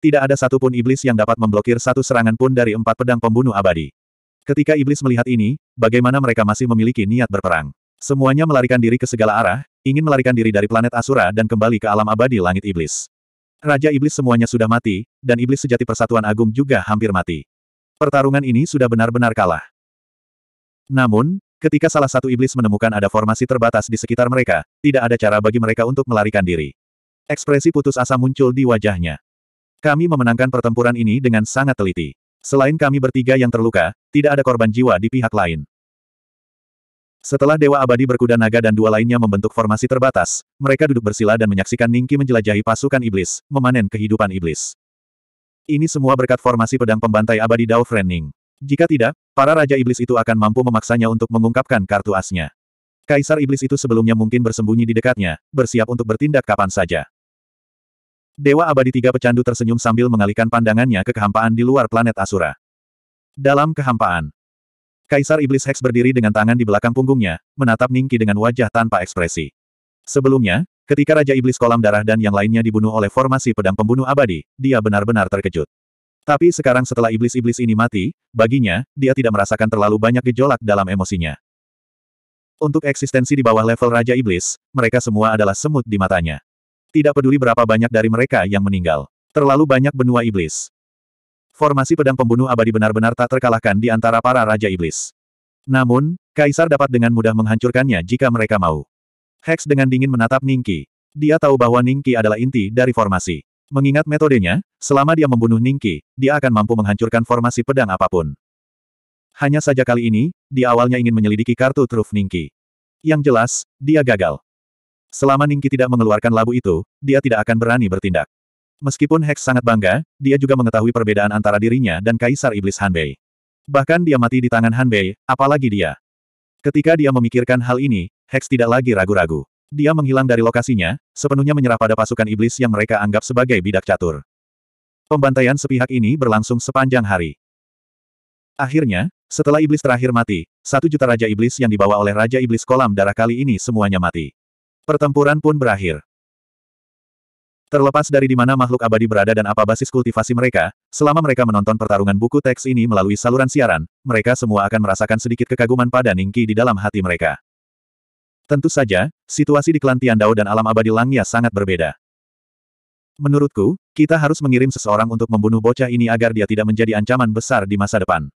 Tidak ada satupun iblis yang dapat memblokir satu serangan pun dari empat pedang pembunuh abadi. Ketika iblis melihat ini, bagaimana mereka masih memiliki niat berperang. Semuanya melarikan diri ke segala arah, ingin melarikan diri dari planet Asura dan kembali ke alam abadi langit iblis. Raja iblis semuanya sudah mati, dan iblis sejati persatuan agung juga hampir mati. Pertarungan ini sudah benar-benar kalah. Namun, Ketika salah satu iblis menemukan ada formasi terbatas di sekitar mereka, tidak ada cara bagi mereka untuk melarikan diri. Ekspresi putus asa muncul di wajahnya. Kami memenangkan pertempuran ini dengan sangat teliti. Selain kami bertiga yang terluka, tidak ada korban jiwa di pihak lain. Setelah Dewa Abadi berkuda naga dan dua lainnya membentuk formasi terbatas, mereka duduk bersila dan menyaksikan Ningki menjelajahi pasukan iblis, memanen kehidupan iblis. Ini semua berkat formasi pedang pembantai abadi Dao Frenning. Jika tidak, para Raja Iblis itu akan mampu memaksanya untuk mengungkapkan kartu asnya. Kaisar Iblis itu sebelumnya mungkin bersembunyi di dekatnya, bersiap untuk bertindak kapan saja. Dewa Abadi Tiga Pecandu tersenyum sambil mengalihkan pandangannya ke kehampaan di luar planet Asura. Dalam kehampaan, Kaisar Iblis Hex berdiri dengan tangan di belakang punggungnya, menatap Ningki dengan wajah tanpa ekspresi. Sebelumnya, ketika Raja Iblis Kolam Darah dan yang lainnya dibunuh oleh formasi pedang pembunuh abadi, dia benar-benar terkejut. Tapi sekarang setelah iblis-iblis ini mati, baginya, dia tidak merasakan terlalu banyak gejolak dalam emosinya. Untuk eksistensi di bawah level Raja Iblis, mereka semua adalah semut di matanya. Tidak peduli berapa banyak dari mereka yang meninggal. Terlalu banyak benua iblis. Formasi pedang pembunuh abadi benar-benar tak terkalahkan di antara para Raja Iblis. Namun, Kaisar dapat dengan mudah menghancurkannya jika mereka mau. Hex dengan dingin menatap Ningki. Dia tahu bahwa Ningki adalah inti dari formasi. Mengingat metodenya, selama dia membunuh Ningki, dia akan mampu menghancurkan formasi pedang apapun. Hanya saja kali ini, di awalnya ingin menyelidiki kartu truf Ningki. Yang jelas, dia gagal. Selama Ningki tidak mengeluarkan labu itu, dia tidak akan berani bertindak. Meskipun Hex sangat bangga, dia juga mengetahui perbedaan antara dirinya dan Kaisar Iblis Hanbei. Bahkan dia mati di tangan Hanbei, apalagi dia. Ketika dia memikirkan hal ini, Hex tidak lagi ragu-ragu. Dia menghilang dari lokasinya, sepenuhnya menyerah pada pasukan iblis yang mereka anggap sebagai bidak catur. Pembantaian sepihak ini berlangsung sepanjang hari. Akhirnya, setelah iblis terakhir mati, satu juta raja iblis yang dibawa oleh Raja Iblis Kolam Darah kali ini semuanya mati. Pertempuran pun berakhir. Terlepas dari di mana makhluk abadi berada dan apa basis kultivasi mereka, selama mereka menonton pertarungan buku teks ini melalui saluran siaran, mereka semua akan merasakan sedikit kekaguman pada Ningki di dalam hati mereka. Tentu saja, situasi di klan Dao dan alam abadi Langya sangat berbeda. Menurutku, kita harus mengirim seseorang untuk membunuh bocah ini agar dia tidak menjadi ancaman besar di masa depan.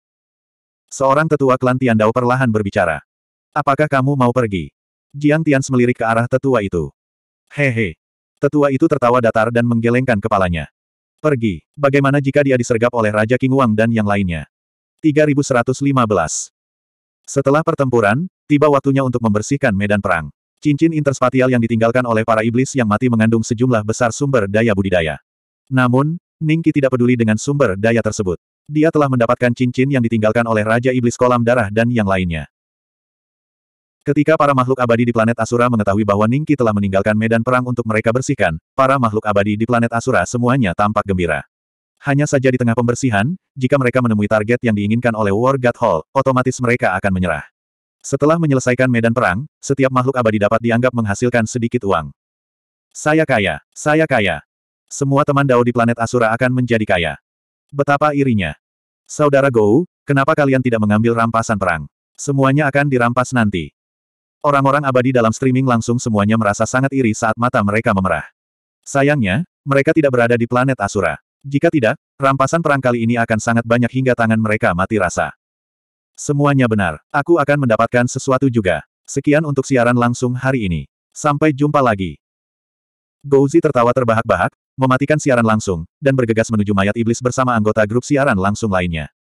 Seorang tetua klan Dao perlahan berbicara. Apakah kamu mau pergi? Jiang Tian melirik ke arah tetua itu. Hehe. Tetua itu tertawa datar dan menggelengkan kepalanya. Pergi. Bagaimana jika dia disergap oleh Raja King Wang dan yang lainnya? 3115. Setelah pertempuran, Tiba waktunya untuk membersihkan medan perang. Cincin interspatial yang ditinggalkan oleh para iblis yang mati mengandung sejumlah besar sumber daya budidaya. Namun, Ningki tidak peduli dengan sumber daya tersebut. Dia telah mendapatkan cincin yang ditinggalkan oleh Raja Iblis Kolam Darah dan yang lainnya. Ketika para makhluk abadi di planet Asura mengetahui bahwa Ningki telah meninggalkan medan perang untuk mereka bersihkan, para makhluk abadi di planet Asura semuanya tampak gembira. Hanya saja di tengah pembersihan, jika mereka menemui target yang diinginkan oleh War God Hall, otomatis mereka akan menyerah. Setelah menyelesaikan medan perang, setiap makhluk abadi dapat dianggap menghasilkan sedikit uang. Saya kaya, saya kaya. Semua teman Dao di planet Asura akan menjadi kaya. Betapa irinya. Saudara Gou, kenapa kalian tidak mengambil rampasan perang? Semuanya akan dirampas nanti. Orang-orang abadi dalam streaming langsung semuanya merasa sangat iri saat mata mereka memerah. Sayangnya, mereka tidak berada di planet Asura. Jika tidak, rampasan perang kali ini akan sangat banyak hingga tangan mereka mati rasa. Semuanya benar. Aku akan mendapatkan sesuatu juga. Sekian untuk siaran langsung hari ini. Sampai jumpa lagi. Gouzi tertawa terbahak-bahak, mematikan siaran langsung, dan bergegas menuju mayat iblis bersama anggota grup siaran langsung lainnya.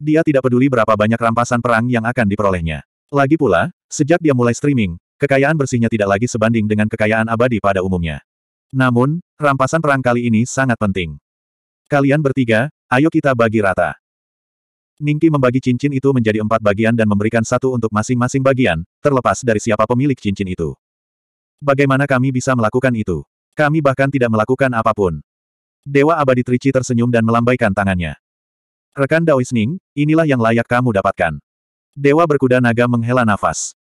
Dia tidak peduli berapa banyak rampasan perang yang akan diperolehnya. Lagi pula, sejak dia mulai streaming, kekayaan bersihnya tidak lagi sebanding dengan kekayaan abadi pada umumnya. Namun, rampasan perang kali ini sangat penting. Kalian bertiga, ayo kita bagi rata. Ningki membagi cincin itu menjadi empat bagian dan memberikan satu untuk masing-masing bagian, terlepas dari siapa pemilik cincin itu. Bagaimana kami bisa melakukan itu? Kami bahkan tidak melakukan apapun. Dewa abadi Trici tersenyum dan melambaikan tangannya. Rekan Daois Ning, inilah yang layak kamu dapatkan. Dewa berkuda naga menghela nafas.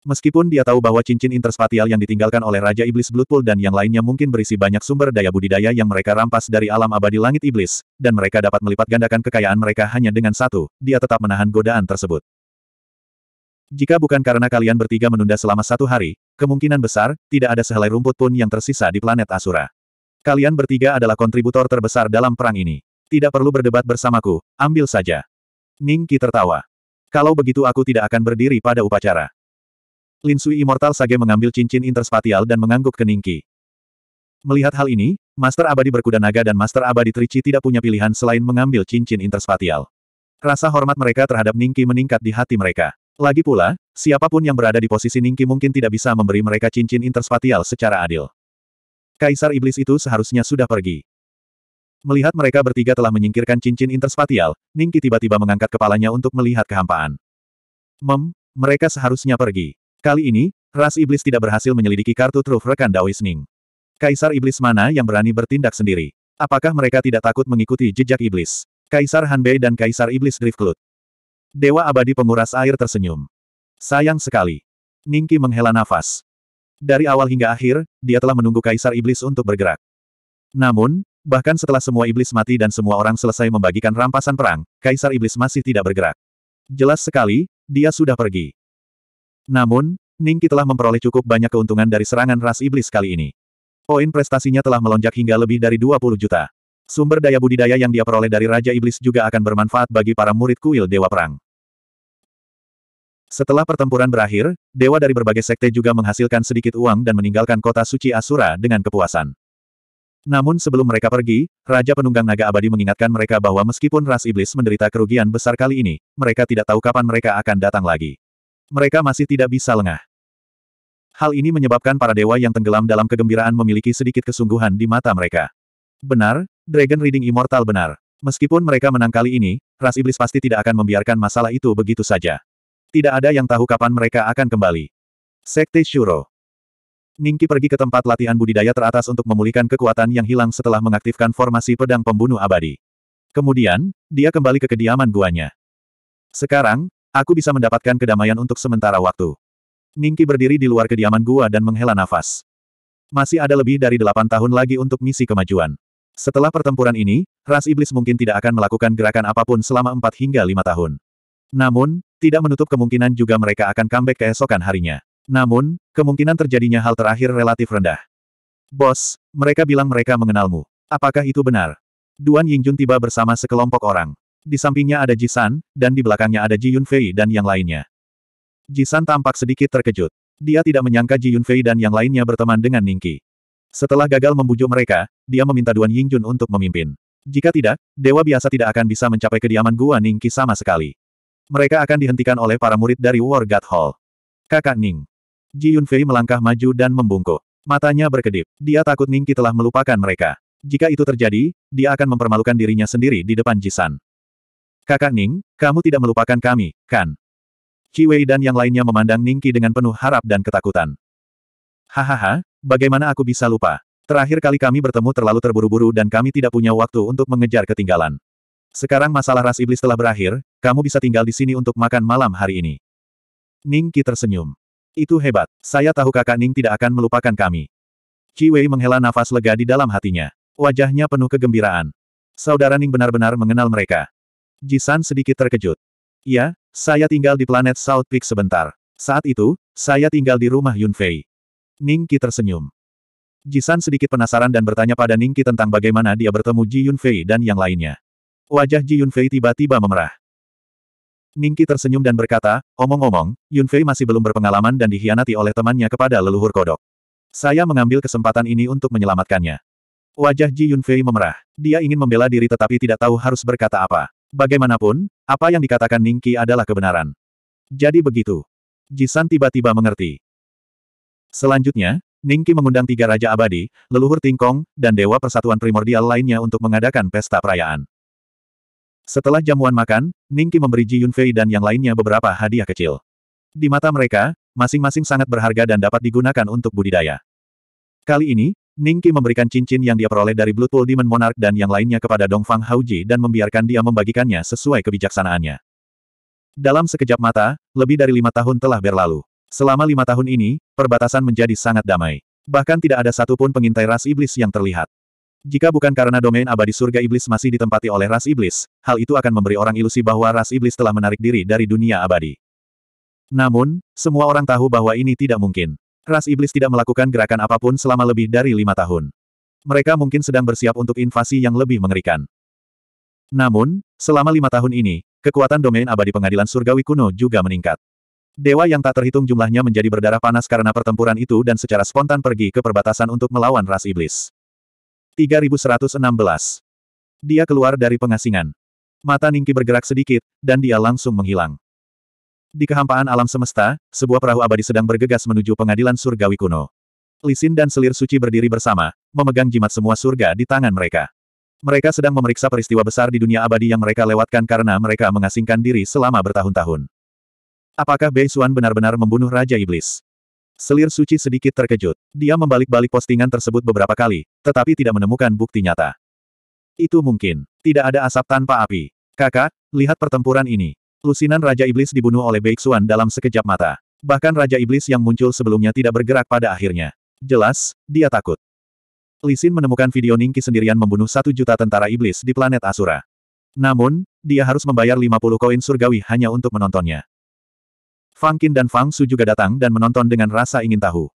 Meskipun dia tahu bahwa cincin interspatial yang ditinggalkan oleh Raja Iblis Bloodpool dan yang lainnya mungkin berisi banyak sumber daya budidaya yang mereka rampas dari alam abadi langit iblis, dan mereka dapat melipat gandakan kekayaan mereka hanya dengan satu, dia tetap menahan godaan tersebut. Jika bukan karena kalian bertiga menunda selama satu hari, kemungkinan besar, tidak ada sehelai rumput pun yang tersisa di planet Asura. Kalian bertiga adalah kontributor terbesar dalam perang ini. Tidak perlu berdebat bersamaku, ambil saja. Ning tertawa. Kalau begitu aku tidak akan berdiri pada upacara. Lin Sui Immortal Sage mengambil cincin interspatial dan mengangguk ke Ningki. Melihat hal ini, Master Abadi Berkuda Naga dan Master Abadi Trici tidak punya pilihan selain mengambil cincin interspatial. Rasa hormat mereka terhadap Ningki meningkat di hati mereka. Lagi pula, siapapun yang berada di posisi Ningki mungkin tidak bisa memberi mereka cincin interspatial secara adil. Kaisar Iblis itu seharusnya sudah pergi. Melihat mereka bertiga telah menyingkirkan cincin interspatial, Ningki tiba-tiba mengangkat kepalanya untuk melihat kehampaan. Mem, mereka seharusnya pergi. Kali ini, ras iblis tidak berhasil menyelidiki kartu truf rekan Daois Ning. Kaisar iblis mana yang berani bertindak sendiri? Apakah mereka tidak takut mengikuti jejak iblis? Kaisar Hanbei dan Kaisar Iblis Driftclut. Dewa abadi penguras air tersenyum. Sayang sekali. Ningki menghela nafas. Dari awal hingga akhir, dia telah menunggu Kaisar Iblis untuk bergerak. Namun, bahkan setelah semua iblis mati dan semua orang selesai membagikan rampasan perang, Kaisar Iblis masih tidak bergerak. Jelas sekali, dia sudah pergi. Namun, Ningki telah memperoleh cukup banyak keuntungan dari serangan ras iblis kali ini. Poin prestasinya telah melonjak hingga lebih dari 20 juta. Sumber daya budidaya yang dia peroleh dari Raja Iblis juga akan bermanfaat bagi para murid kuil Dewa Perang. Setelah pertempuran berakhir, dewa dari berbagai sekte juga menghasilkan sedikit uang dan meninggalkan kota suci Asura dengan kepuasan. Namun sebelum mereka pergi, Raja Penunggang Naga Abadi mengingatkan mereka bahwa meskipun ras iblis menderita kerugian besar kali ini, mereka tidak tahu kapan mereka akan datang lagi. Mereka masih tidak bisa lengah. Hal ini menyebabkan para dewa yang tenggelam dalam kegembiraan memiliki sedikit kesungguhan di mata mereka. Benar, Dragon Reading Immortal benar. Meskipun mereka menang kali ini, ras iblis pasti tidak akan membiarkan masalah itu begitu saja. Tidak ada yang tahu kapan mereka akan kembali. Sekte Shuro Ningki pergi ke tempat latihan budidaya teratas untuk memulihkan kekuatan yang hilang setelah mengaktifkan formasi pedang pembunuh abadi. Kemudian, dia kembali ke kediaman guanya. Sekarang, Aku bisa mendapatkan kedamaian untuk sementara waktu. Ningki berdiri di luar kediaman gua dan menghela nafas. Masih ada lebih dari delapan tahun lagi untuk misi kemajuan. Setelah pertempuran ini, ras iblis mungkin tidak akan melakukan gerakan apapun selama empat hingga lima tahun. Namun, tidak menutup kemungkinan juga mereka akan comeback keesokan harinya. Namun, kemungkinan terjadinya hal terakhir relatif rendah. Bos, mereka bilang mereka mengenalmu. Apakah itu benar? Duan Yingjun tiba bersama sekelompok orang. Di sampingnya ada Jisan, dan di belakangnya ada Ji Yunfei dan yang lainnya. Jisan tampak sedikit terkejut. Dia tidak menyangka Ji Yunfei dan yang lainnya berteman dengan Ningki. Setelah gagal membujuk mereka, dia meminta Duan Yingjun untuk memimpin. Jika tidak, dewa biasa tidak akan bisa mencapai kediaman gua Ningki sama sekali. Mereka akan dihentikan oleh para murid dari War God Hall. Kakak Ning. Ji Yunfei melangkah maju dan membungkuk. Matanya berkedip. Dia takut Ningki telah melupakan mereka. Jika itu terjadi, dia akan mempermalukan dirinya sendiri di depan Jisan. Kakak Ning, kamu tidak melupakan kami, kan? Qi Wei dan yang lainnya memandang Ning Ningki dengan penuh harap dan ketakutan. Hahaha, bagaimana aku bisa lupa? Terakhir kali kami bertemu terlalu terburu-buru dan kami tidak punya waktu untuk mengejar ketinggalan. Sekarang masalah ras iblis telah berakhir, kamu bisa tinggal di sini untuk makan malam hari ini. Ning Ningki tersenyum. Itu hebat, saya tahu kakak Ning tidak akan melupakan kami. Qi Wei menghela nafas lega di dalam hatinya. Wajahnya penuh kegembiraan. Saudara Ning benar-benar mengenal mereka. Jisan sedikit terkejut. Ya, saya tinggal di planet South Peak sebentar. Saat itu, saya tinggal di rumah Yunfei. Ningki tersenyum. Jisan sedikit penasaran dan bertanya pada Ningki tentang bagaimana dia bertemu Ji Yunfei dan yang lainnya. Wajah Ji Yunfei tiba-tiba memerah. Ningki tersenyum dan berkata, omong-omong, Yunfei masih belum berpengalaman dan dihianati oleh temannya kepada leluhur kodok. Saya mengambil kesempatan ini untuk menyelamatkannya. Wajah Ji Yunfei memerah. Dia ingin membela diri tetapi tidak tahu harus berkata apa. Bagaimanapun, apa yang dikatakan Ningki adalah kebenaran. Jadi begitu. Jisan tiba-tiba mengerti. Selanjutnya, Ningki mengundang tiga raja abadi, leluhur Tingkong, dan dewa persatuan primordial lainnya untuk mengadakan pesta perayaan. Setelah jamuan makan, Ningki memberi Ji Yunfei dan yang lainnya beberapa hadiah kecil. Di mata mereka, masing-masing sangat berharga dan dapat digunakan untuk budidaya. Kali ini, Ningki memberikan cincin yang dia peroleh dari Blood Pool Demon Monarch dan yang lainnya kepada Dongfang Hauji dan membiarkan dia membagikannya sesuai kebijaksanaannya. Dalam sekejap mata, lebih dari lima tahun telah berlalu. Selama lima tahun ini, perbatasan menjadi sangat damai. Bahkan tidak ada satupun pengintai ras iblis yang terlihat. Jika bukan karena domain abadi surga iblis masih ditempati oleh ras iblis, hal itu akan memberi orang ilusi bahwa ras iblis telah menarik diri dari dunia abadi. Namun, semua orang tahu bahwa ini tidak mungkin. Ras iblis tidak melakukan gerakan apapun selama lebih dari lima tahun. Mereka mungkin sedang bersiap untuk invasi yang lebih mengerikan. Namun, selama lima tahun ini, kekuatan domain abadi pengadilan surgawi kuno juga meningkat. Dewa yang tak terhitung jumlahnya menjadi berdarah panas karena pertempuran itu dan secara spontan pergi ke perbatasan untuk melawan ras iblis. 3116. Dia keluar dari pengasingan. Mata Ningki bergerak sedikit, dan dia langsung menghilang. Di kehampaan alam semesta, sebuah perahu abadi sedang bergegas menuju pengadilan surgawi kuno. Lisin dan selir suci berdiri bersama, memegang jimat semua surga di tangan mereka. Mereka sedang memeriksa peristiwa besar di dunia abadi yang mereka lewatkan karena mereka mengasingkan diri selama bertahun-tahun. Apakah Bei Xuan benar-benar membunuh Raja Iblis? Selir suci sedikit terkejut. Dia membalik-balik postingan tersebut beberapa kali, tetapi tidak menemukan bukti nyata. Itu mungkin. Tidak ada asap tanpa api. Kakak, lihat pertempuran ini. Lusinan Raja Iblis dibunuh oleh Beixuan dalam sekejap mata. Bahkan Raja Iblis yang muncul sebelumnya tidak bergerak pada akhirnya. Jelas, dia takut. Lisin menemukan video Ningki sendirian membunuh satu juta tentara iblis di planet Asura. Namun, dia harus membayar 50 koin surgawi hanya untuk menontonnya. Fang Qin dan Fang Su juga datang dan menonton dengan rasa ingin tahu.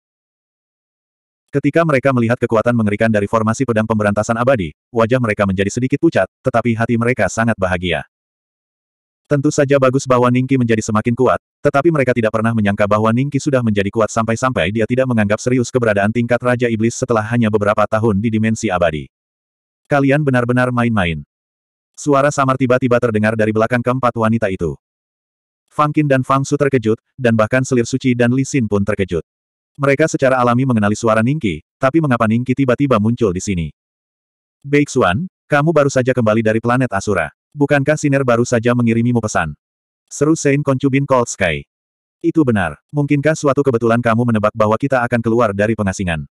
Ketika mereka melihat kekuatan mengerikan dari formasi pedang pemberantasan abadi, wajah mereka menjadi sedikit pucat, tetapi hati mereka sangat bahagia. Tentu saja bagus bahwa Ningki menjadi semakin kuat, tetapi mereka tidak pernah menyangka bahwa Ningki sudah menjadi kuat sampai-sampai dia tidak menganggap serius keberadaan tingkat Raja Iblis setelah hanya beberapa tahun di dimensi abadi. Kalian benar-benar main-main. Suara samar tiba-tiba terdengar dari belakang keempat wanita itu. Fang Qin dan Fang Su terkejut, dan bahkan Selir Suci dan Li Xin pun terkejut. Mereka secara alami mengenali suara Ningki, tapi mengapa Ningki tiba-tiba muncul di sini? Baik Xuan, kamu baru saja kembali dari planet Asura. Bukankah Siner baru saja mengirimimu pesan? Seru Saint Concubin Cold Sky. Itu benar. Mungkinkah suatu kebetulan kamu menebak bahwa kita akan keluar dari pengasingan?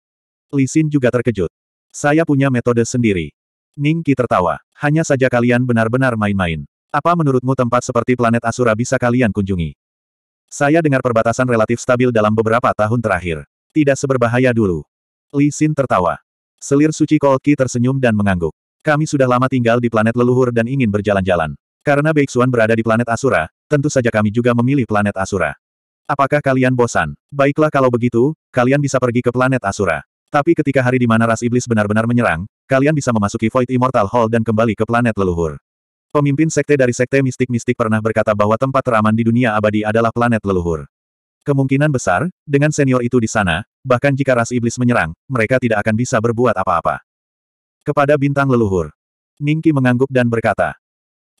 Li Xin juga terkejut. Saya punya metode sendiri. Ning Qi tertawa. Hanya saja kalian benar-benar main-main. Apa menurutmu tempat seperti planet Asura bisa kalian kunjungi? Saya dengar perbatasan relatif stabil dalam beberapa tahun terakhir. Tidak seberbahaya dulu. Li Xin tertawa. Selir suci Cold Qi tersenyum dan mengangguk. Kami sudah lama tinggal di planet leluhur dan ingin berjalan-jalan. Karena Beixuan berada di planet Asura, tentu saja kami juga memilih planet Asura. Apakah kalian bosan? Baiklah kalau begitu, kalian bisa pergi ke planet Asura. Tapi ketika hari di mana ras iblis benar-benar menyerang, kalian bisa memasuki Void Immortal Hall dan kembali ke planet leluhur. Pemimpin sekte dari sekte mistik-mistik pernah berkata bahwa tempat teraman di dunia abadi adalah planet leluhur. Kemungkinan besar, dengan senior itu di sana, bahkan jika ras iblis menyerang, mereka tidak akan bisa berbuat apa-apa. Kepada bintang leluhur. Ningki mengangguk dan berkata.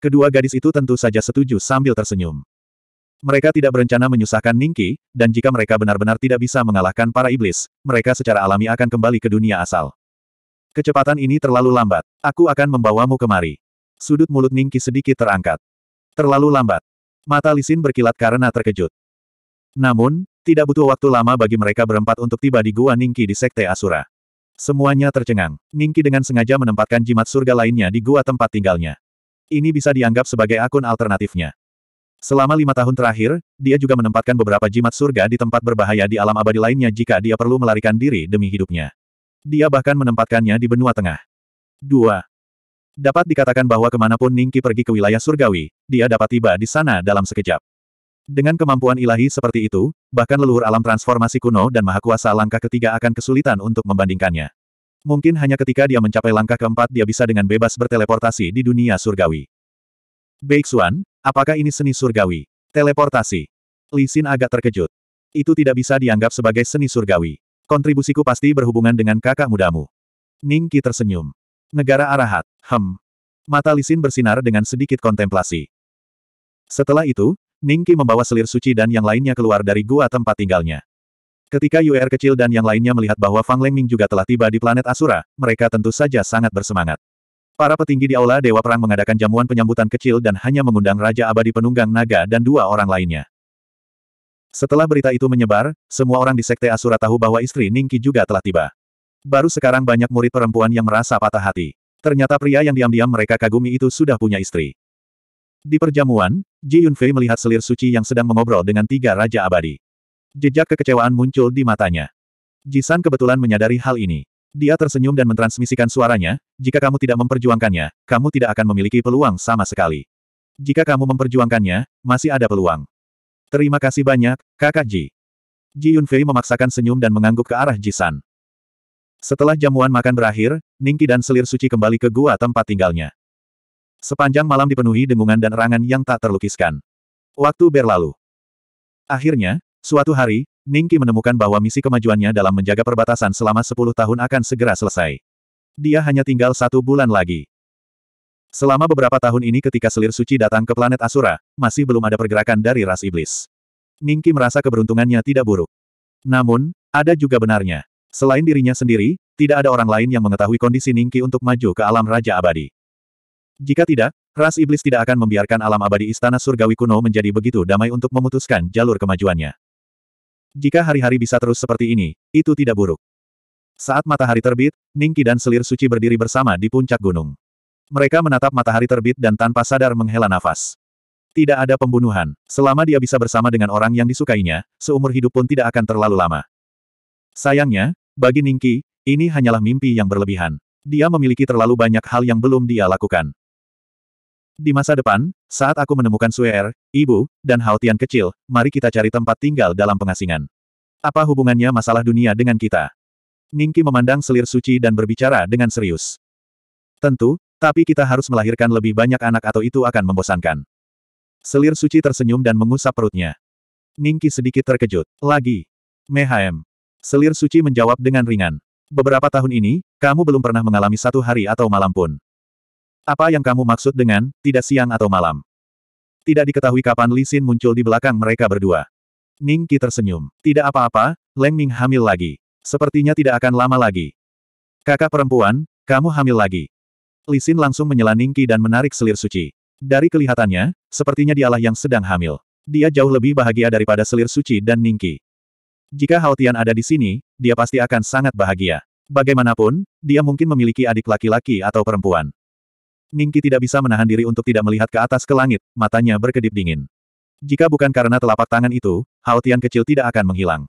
Kedua gadis itu tentu saja setuju sambil tersenyum. Mereka tidak berencana menyusahkan Ningki, dan jika mereka benar-benar tidak bisa mengalahkan para iblis, mereka secara alami akan kembali ke dunia asal. Kecepatan ini terlalu lambat. Aku akan membawamu kemari. Sudut mulut Ningki sedikit terangkat. Terlalu lambat. Mata Lisin berkilat karena terkejut. Namun, tidak butuh waktu lama bagi mereka berempat untuk tiba di Gua Ningki di Sekte Asura. Semuanya tercengang. Ningki dengan sengaja menempatkan jimat surga lainnya di gua tempat tinggalnya. Ini bisa dianggap sebagai akun alternatifnya. Selama lima tahun terakhir, dia juga menempatkan beberapa jimat surga di tempat berbahaya di alam abadi lainnya jika dia perlu melarikan diri demi hidupnya. Dia bahkan menempatkannya di benua tengah. 2. Dapat dikatakan bahwa kemanapun Ningki pergi ke wilayah surgawi, dia dapat tiba di sana dalam sekejap. Dengan kemampuan ilahi seperti itu, bahkan leluhur alam transformasi kuno dan mahakuasa langkah ketiga akan kesulitan untuk membandingkannya. Mungkin hanya ketika dia mencapai langkah keempat dia bisa dengan bebas berteleportasi di dunia surgawi. Beixuan, apakah ini seni surgawi? Teleportasi. Li Xin agak terkejut. Itu tidak bisa dianggap sebagai seni surgawi. Kontribusiku pasti berhubungan dengan kakak mudamu. Ning Qi tersenyum. Negara Arahat, hem. Mata Li Xin bersinar dengan sedikit kontemplasi. Setelah itu, Ningki membawa selir suci dan yang lainnya keluar dari gua tempat tinggalnya. Ketika UR kecil dan yang lainnya melihat bahwa Fang Lengming juga telah tiba di planet Asura, mereka tentu saja sangat bersemangat. Para petinggi di Aula Dewa Perang mengadakan jamuan penyambutan kecil dan hanya mengundang Raja Abadi Penunggang Naga dan dua orang lainnya. Setelah berita itu menyebar, semua orang di Sekte Asura tahu bahwa istri Ningki juga telah tiba. Baru sekarang banyak murid perempuan yang merasa patah hati. Ternyata pria yang diam-diam mereka kagumi itu sudah punya istri. Di perjamuan, Ji Yunfei melihat selir suci yang sedang mengobrol dengan tiga raja abadi. Jejak kekecewaan muncul di matanya. Ji San kebetulan menyadari hal ini. Dia tersenyum dan mentransmisikan suaranya, jika kamu tidak memperjuangkannya, kamu tidak akan memiliki peluang sama sekali. Jika kamu memperjuangkannya, masih ada peluang. Terima kasih banyak, kakak Ji. Ji Yunfei memaksakan senyum dan mengangguk ke arah Ji San. Setelah jamuan makan berakhir, Ningki dan selir suci kembali ke gua tempat tinggalnya. Sepanjang malam dipenuhi dengungan dan erangan yang tak terlukiskan. Waktu berlalu. Akhirnya, suatu hari, Ningki menemukan bahwa misi kemajuannya dalam menjaga perbatasan selama 10 tahun akan segera selesai. Dia hanya tinggal satu bulan lagi. Selama beberapa tahun ini ketika selir suci datang ke planet Asura, masih belum ada pergerakan dari ras iblis. Ningki merasa keberuntungannya tidak buruk. Namun, ada juga benarnya. Selain dirinya sendiri, tidak ada orang lain yang mengetahui kondisi Ningki untuk maju ke alam Raja Abadi. Jika tidak, ras iblis tidak akan membiarkan alam abadi istana surgawi kuno menjadi begitu damai untuk memutuskan jalur kemajuannya. Jika hari-hari bisa terus seperti ini, itu tidak buruk. Saat matahari terbit, Ningki dan selir suci berdiri bersama di puncak gunung. Mereka menatap matahari terbit dan tanpa sadar menghela nafas. Tidak ada pembunuhan. Selama dia bisa bersama dengan orang yang disukainya, seumur hidup pun tidak akan terlalu lama. Sayangnya, bagi Ningki, ini hanyalah mimpi yang berlebihan. Dia memiliki terlalu banyak hal yang belum dia lakukan. Di masa depan, saat aku menemukan Suer, er, ibu, dan Haotian kecil, mari kita cari tempat tinggal dalam pengasingan. Apa hubungannya masalah dunia dengan kita? Ningki memandang selir suci dan berbicara dengan serius. Tentu, tapi kita harus melahirkan lebih banyak anak atau itu akan membosankan. Selir suci tersenyum dan mengusap perutnya. Ningki sedikit terkejut. Lagi. Mehaem. Selir suci menjawab dengan ringan. Beberapa tahun ini, kamu belum pernah mengalami satu hari atau malam pun. Apa yang kamu maksud dengan, tidak siang atau malam? Tidak diketahui kapan Li Xin muncul di belakang mereka berdua. Ning Qi tersenyum. Tidak apa-apa, Leng Ming hamil lagi. Sepertinya tidak akan lama lagi. Kakak perempuan, kamu hamil lagi. Li Xin langsung menyela Ning Qi dan menarik selir suci. Dari kelihatannya, sepertinya dialah yang sedang hamil. Dia jauh lebih bahagia daripada selir suci dan Ning Qi. Jika Hao Tian ada di sini, dia pasti akan sangat bahagia. Bagaimanapun, dia mungkin memiliki adik laki-laki atau perempuan. Ningki tidak bisa menahan diri untuk tidak melihat ke atas ke langit, matanya berkedip dingin. Jika bukan karena telapak tangan itu, Tian kecil tidak akan menghilang.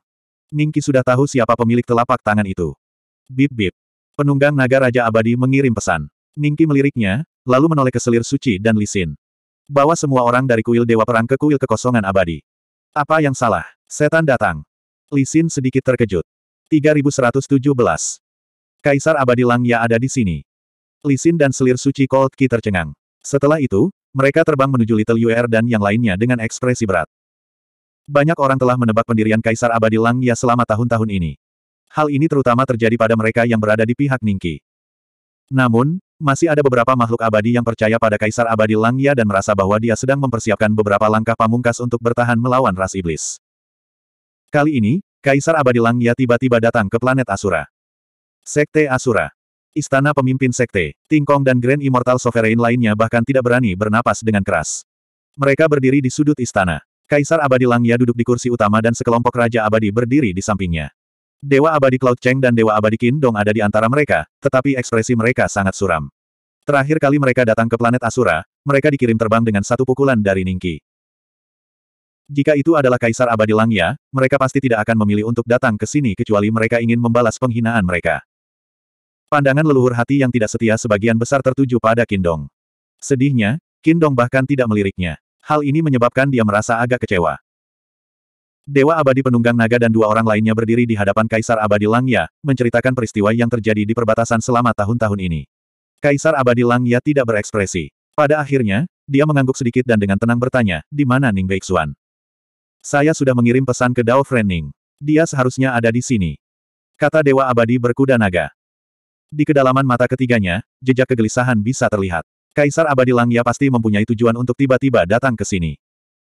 Ningki sudah tahu siapa pemilik telapak tangan itu. Bip-bip. Penunggang naga Raja Abadi mengirim pesan. Ningki meliriknya, lalu menoleh ke selir suci dan lisin. Bawa semua orang dari kuil Dewa Perang ke kuil kekosongan abadi. Apa yang salah? Setan datang. Lisin sedikit terkejut. 3117. Kaisar Abadi Langya ada di sini. Lisin dan selir suci Cold Ki tercengang. Setelah itu, mereka terbang menuju Little Yu'er dan yang lainnya dengan ekspresi berat. Banyak orang telah menebak pendirian Kaisar Abadi Ya selama tahun-tahun ini. Hal ini terutama terjadi pada mereka yang berada di pihak Ningki. Namun, masih ada beberapa makhluk abadi yang percaya pada Kaisar Abadi Ya dan merasa bahwa dia sedang mempersiapkan beberapa langkah pamungkas untuk bertahan melawan ras iblis. Kali ini, Kaisar Abadi Ya tiba-tiba datang ke planet Asura. Sekte Asura. Istana pemimpin sekte, Tingkong dan Grand Immortal Sovereign lainnya bahkan tidak berani bernapas dengan keras. Mereka berdiri di sudut istana. Kaisar Abadi Langya duduk di kursi utama dan sekelompok Raja Abadi berdiri di sampingnya. Dewa Abadi Cloud Cheng dan Dewa Abadi Qin Dong ada di antara mereka, tetapi ekspresi mereka sangat suram. Terakhir kali mereka datang ke planet Asura, mereka dikirim terbang dengan satu pukulan dari Ningki. Jika itu adalah Kaisar Abadi Langya, mereka pasti tidak akan memilih untuk datang ke sini kecuali mereka ingin membalas penghinaan mereka. Pandangan leluhur hati yang tidak setia sebagian besar tertuju pada Kindong. Sedihnya, Kindong bahkan tidak meliriknya. Hal ini menyebabkan dia merasa agak kecewa. Dewa Abadi Penunggang Naga dan dua orang lainnya berdiri di hadapan Kaisar Abadi Langya, menceritakan peristiwa yang terjadi di perbatasan selama tahun-tahun ini. Kaisar Abadi Langya tidak berekspresi. Pada akhirnya, dia mengangguk sedikit dan dengan tenang bertanya, di mana Ning Beixuan? Saya sudah mengirim pesan ke Dao Frenning. Dia seharusnya ada di sini. Kata Dewa Abadi berkuda naga. Di kedalaman mata ketiganya, jejak kegelisahan bisa terlihat. Kaisar Abadi Langya pasti mempunyai tujuan untuk tiba-tiba datang ke sini.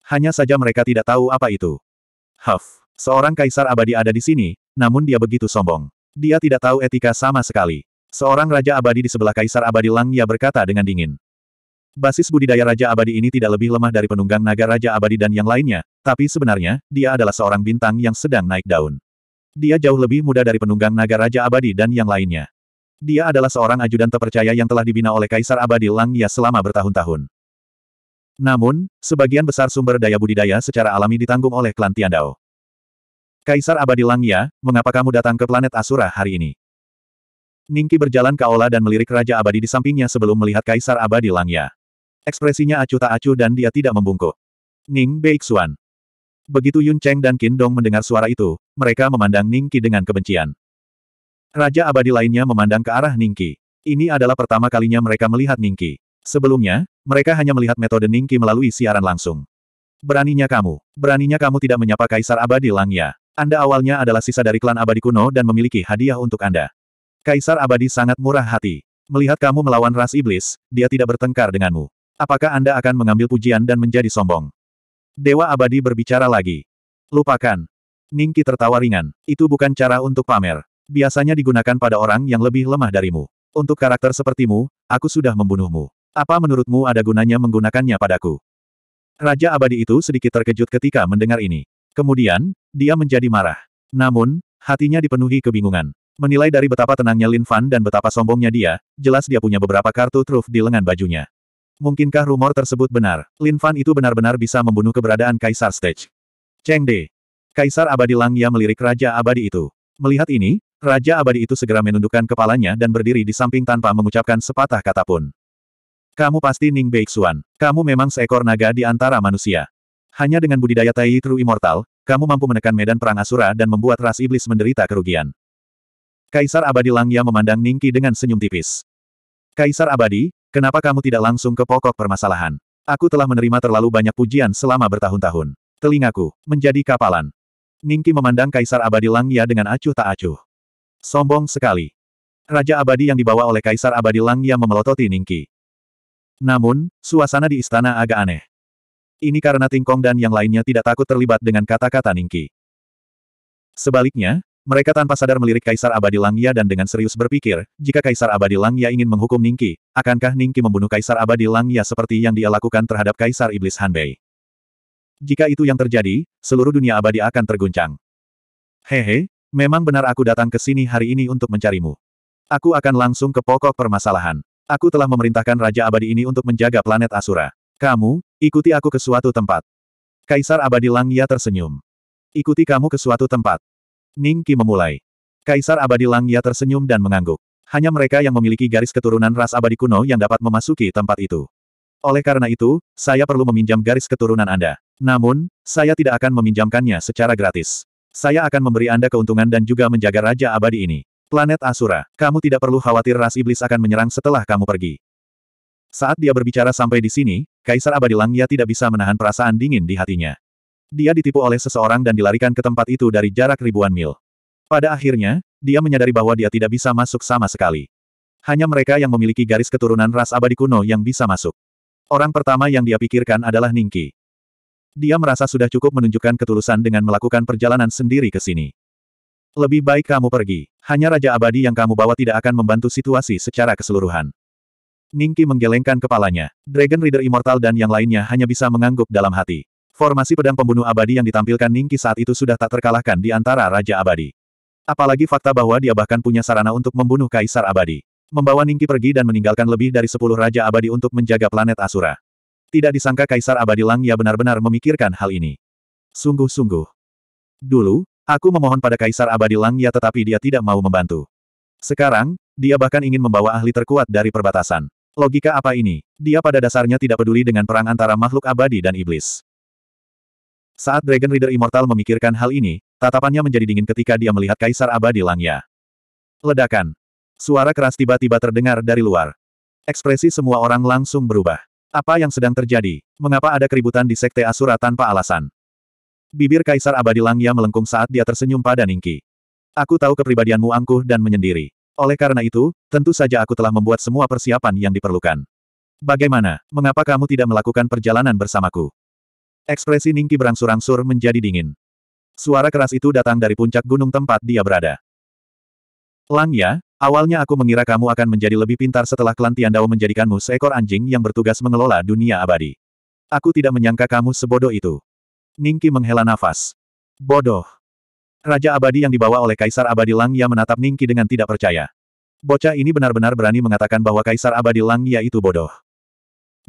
Hanya saja mereka tidak tahu apa itu. Huff, seorang kaisar abadi ada di sini, namun dia begitu sombong. Dia tidak tahu etika sama sekali. Seorang raja abadi di sebelah kaisar abadi Langya berkata dengan dingin. Basis budidaya Raja Abadi ini tidak lebih lemah dari penunggang naga Raja Abadi dan yang lainnya, tapi sebenarnya, dia adalah seorang bintang yang sedang naik daun. Dia jauh lebih muda dari penunggang naga Raja Abadi dan yang lainnya. Dia adalah seorang ajudan terpercaya yang telah dibina oleh Kaisar Abadi Langya selama bertahun-tahun. Namun, sebagian besar sumber daya budidaya secara alami ditanggung oleh klan Tiandao. Kaisar Abadi Langya, mengapa kamu datang ke planet Asura hari ini? Ningki berjalan ke aula dan melirik Raja Abadi di sampingnya sebelum melihat Kaisar Abadi Langya. Ekspresinya acuh tak acuh dan dia tidak membungkuk. Ning Beixuan. Begitu Yun Cheng dan Qin Dong mendengar suara itu, mereka memandang Ningki dengan kebencian. Raja abadi lainnya memandang ke arah Ningki. Ini adalah pertama kalinya mereka melihat Ningki. Sebelumnya, mereka hanya melihat metode Ningki melalui siaran langsung. Beraninya kamu, beraninya kamu tidak menyapa Kaisar Abadi Langya. Anda awalnya adalah sisa dari klan abadi kuno dan memiliki hadiah untuk Anda. Kaisar Abadi sangat murah hati. Melihat kamu melawan ras iblis, dia tidak bertengkar denganmu. Apakah Anda akan mengambil pujian dan menjadi sombong? Dewa Abadi berbicara lagi. Lupakan. Ningki tertawa ringan. Itu bukan cara untuk pamer. Biasanya digunakan pada orang yang lebih lemah darimu. Untuk karakter sepertimu, aku sudah membunuhmu. Apa menurutmu ada gunanya menggunakannya padaku? Raja abadi itu sedikit terkejut ketika mendengar ini. Kemudian, dia menjadi marah. Namun, hatinya dipenuhi kebingungan. Menilai dari betapa tenangnya Lin Fan dan betapa sombongnya dia, jelas dia punya beberapa kartu truf di lengan bajunya. Mungkinkah rumor tersebut benar? Lin Fan itu benar-benar bisa membunuh keberadaan Kaisar Stage. Cheng De. Kaisar abadi Lang melirik Raja abadi itu. Melihat ini, Raja abadi itu segera menundukkan kepalanya dan berdiri di samping tanpa mengucapkan sepatah kata pun. Kamu pasti Ning Beixuan. Kamu memang seekor naga di antara manusia. Hanya dengan budidaya Tai True Immortal, kamu mampu menekan medan perang Asura dan membuat ras iblis menderita kerugian. Kaisar Abadi Langya memandang Ningki dengan senyum tipis. Kaisar Abadi, kenapa kamu tidak langsung ke pokok permasalahan? Aku telah menerima terlalu banyak pujian selama bertahun-tahun. Telingaku, menjadi kapalan. Ningki memandang Kaisar Abadi Langya dengan acuh tak acuh. Sombong sekali. Raja abadi yang dibawa oleh Kaisar abadi yang memelototi Ningki. Namun, suasana di istana agak aneh. Ini karena Tingkong dan yang lainnya tidak takut terlibat dengan kata-kata Ningki. Sebaliknya, mereka tanpa sadar melirik Kaisar Abadi Langya dan dengan serius berpikir, jika Kaisar Abadi Langya ingin menghukum Ningki, akankah Ningki membunuh Kaisar Abadi Langya seperti yang dia lakukan terhadap Kaisar Iblis Hanbei? Jika itu yang terjadi, seluruh dunia abadi akan terguncang. Hehe, memang benar aku datang ke sini hari ini untuk mencarimu. Aku akan langsung ke pokok permasalahan. Aku telah memerintahkan Raja Abadi ini untuk menjaga planet Asura. Kamu, ikuti aku ke suatu tempat. Kaisar Abadi Langya tersenyum. Ikuti kamu ke suatu tempat. Ning memulai. Kaisar Abadi Langya tersenyum dan mengangguk. Hanya mereka yang memiliki garis keturunan ras abadi kuno yang dapat memasuki tempat itu. Oleh karena itu, saya perlu meminjam garis keturunan Anda. Namun, saya tidak akan meminjamkannya secara gratis. Saya akan memberi Anda keuntungan dan juga menjaga Raja Abadi ini. Planet Asura, kamu tidak perlu khawatir ras iblis akan menyerang setelah kamu pergi. Saat dia berbicara sampai di sini, Kaisar Abadi Langya tidak bisa menahan perasaan dingin di hatinya. Dia ditipu oleh seseorang dan dilarikan ke tempat itu dari jarak ribuan mil. Pada akhirnya, dia menyadari bahwa dia tidak bisa masuk sama sekali. Hanya mereka yang memiliki garis keturunan ras abadi kuno yang bisa masuk. Orang pertama yang dia pikirkan adalah Ningki. Dia merasa sudah cukup menunjukkan ketulusan dengan melakukan perjalanan sendiri ke sini. Lebih baik kamu pergi. Hanya Raja Abadi yang kamu bawa tidak akan membantu situasi secara keseluruhan. Ningki menggelengkan kepalanya. Dragon Reader Immortal dan yang lainnya hanya bisa mengangguk dalam hati. Formasi pedang pembunuh abadi yang ditampilkan Ningki saat itu sudah tak terkalahkan di antara Raja Abadi. Apalagi fakta bahwa dia bahkan punya sarana untuk membunuh Kaisar Abadi. Membawa Ningki pergi dan meninggalkan lebih dari sepuluh Raja Abadi untuk menjaga planet Asura. Tidak disangka Kaisar Abadi Langya benar-benar memikirkan hal ini. Sungguh-sungguh. Dulu, aku memohon pada Kaisar Abadi Langya tetapi dia tidak mau membantu. Sekarang, dia bahkan ingin membawa ahli terkuat dari perbatasan. Logika apa ini? Dia pada dasarnya tidak peduli dengan perang antara makhluk abadi dan iblis. Saat Dragon Reader Immortal memikirkan hal ini, tatapannya menjadi dingin ketika dia melihat Kaisar Abadi Langya. Ledakan. Suara keras tiba-tiba terdengar dari luar. Ekspresi semua orang langsung berubah. Apa yang sedang terjadi? Mengapa ada keributan di Sekte Asura tanpa alasan? Bibir Kaisar Abadi Langya melengkung saat dia tersenyum pada Ningki. Aku tahu kepribadianmu angkuh dan menyendiri. Oleh karena itu, tentu saja aku telah membuat semua persiapan yang diperlukan. Bagaimana, mengapa kamu tidak melakukan perjalanan bersamaku? Ekspresi Ningki berangsur-angsur menjadi dingin. Suara keras itu datang dari puncak gunung tempat dia berada. Langya, Awalnya aku mengira kamu akan menjadi lebih pintar setelah klan Tiandao menjadikanmu seekor anjing yang bertugas mengelola dunia abadi. Aku tidak menyangka kamu sebodoh itu. Ningki menghela nafas. Bodoh. Raja abadi yang dibawa oleh Kaisar Abadi Langya menatap Ningki dengan tidak percaya. Bocah ini benar-benar berani mengatakan bahwa Kaisar Abadi Langya itu bodoh.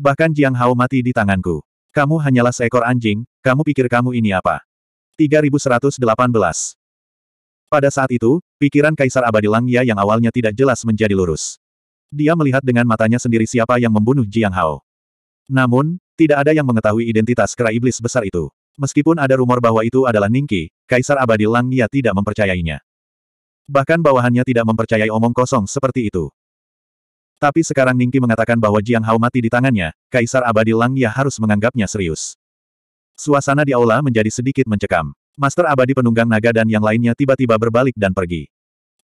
Bahkan Jiang Hao mati di tanganku. Kamu hanyalah seekor anjing, kamu pikir kamu ini apa? 3118 pada saat itu, pikiran Kaisar Abadi Langya yang awalnya tidak jelas menjadi lurus. Dia melihat dengan matanya sendiri siapa yang membunuh Jiang Hao. Namun, tidak ada yang mengetahui identitas kera iblis besar itu. Meskipun ada rumor bahwa itu adalah Ningki, Kaisar Abadi Langya tidak mempercayainya. Bahkan bawahannya tidak mempercayai omong kosong seperti itu. Tapi sekarang Ningki mengatakan bahwa Jiang Hao mati di tangannya, Kaisar Abadi Langya harus menganggapnya serius. Suasana di aula menjadi sedikit mencekam. Master abadi penunggang naga dan yang lainnya tiba-tiba berbalik dan pergi.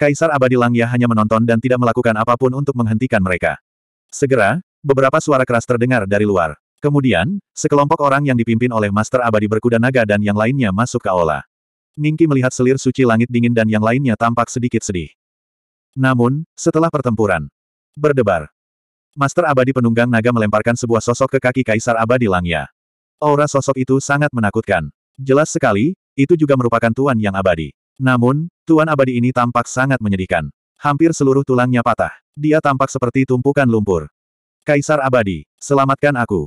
Kaisar abadi Langya hanya menonton dan tidak melakukan apapun untuk menghentikan mereka. Segera, beberapa suara keras terdengar dari luar. Kemudian, sekelompok orang yang dipimpin oleh Master Abadi berkuda naga dan yang lainnya masuk ke aula. Ningki melihat selir suci langit dingin dan yang lainnya tampak sedikit sedih. Namun, setelah pertempuran, berdebar, Master Abadi penunggang naga melemparkan sebuah sosok ke kaki Kaisar Abadi Langya. Aura sosok itu sangat menakutkan. Jelas sekali, itu juga merupakan Tuan yang abadi. Namun, Tuan abadi ini tampak sangat menyedihkan. Hampir seluruh tulangnya patah. Dia tampak seperti tumpukan lumpur. Kaisar abadi, selamatkan aku.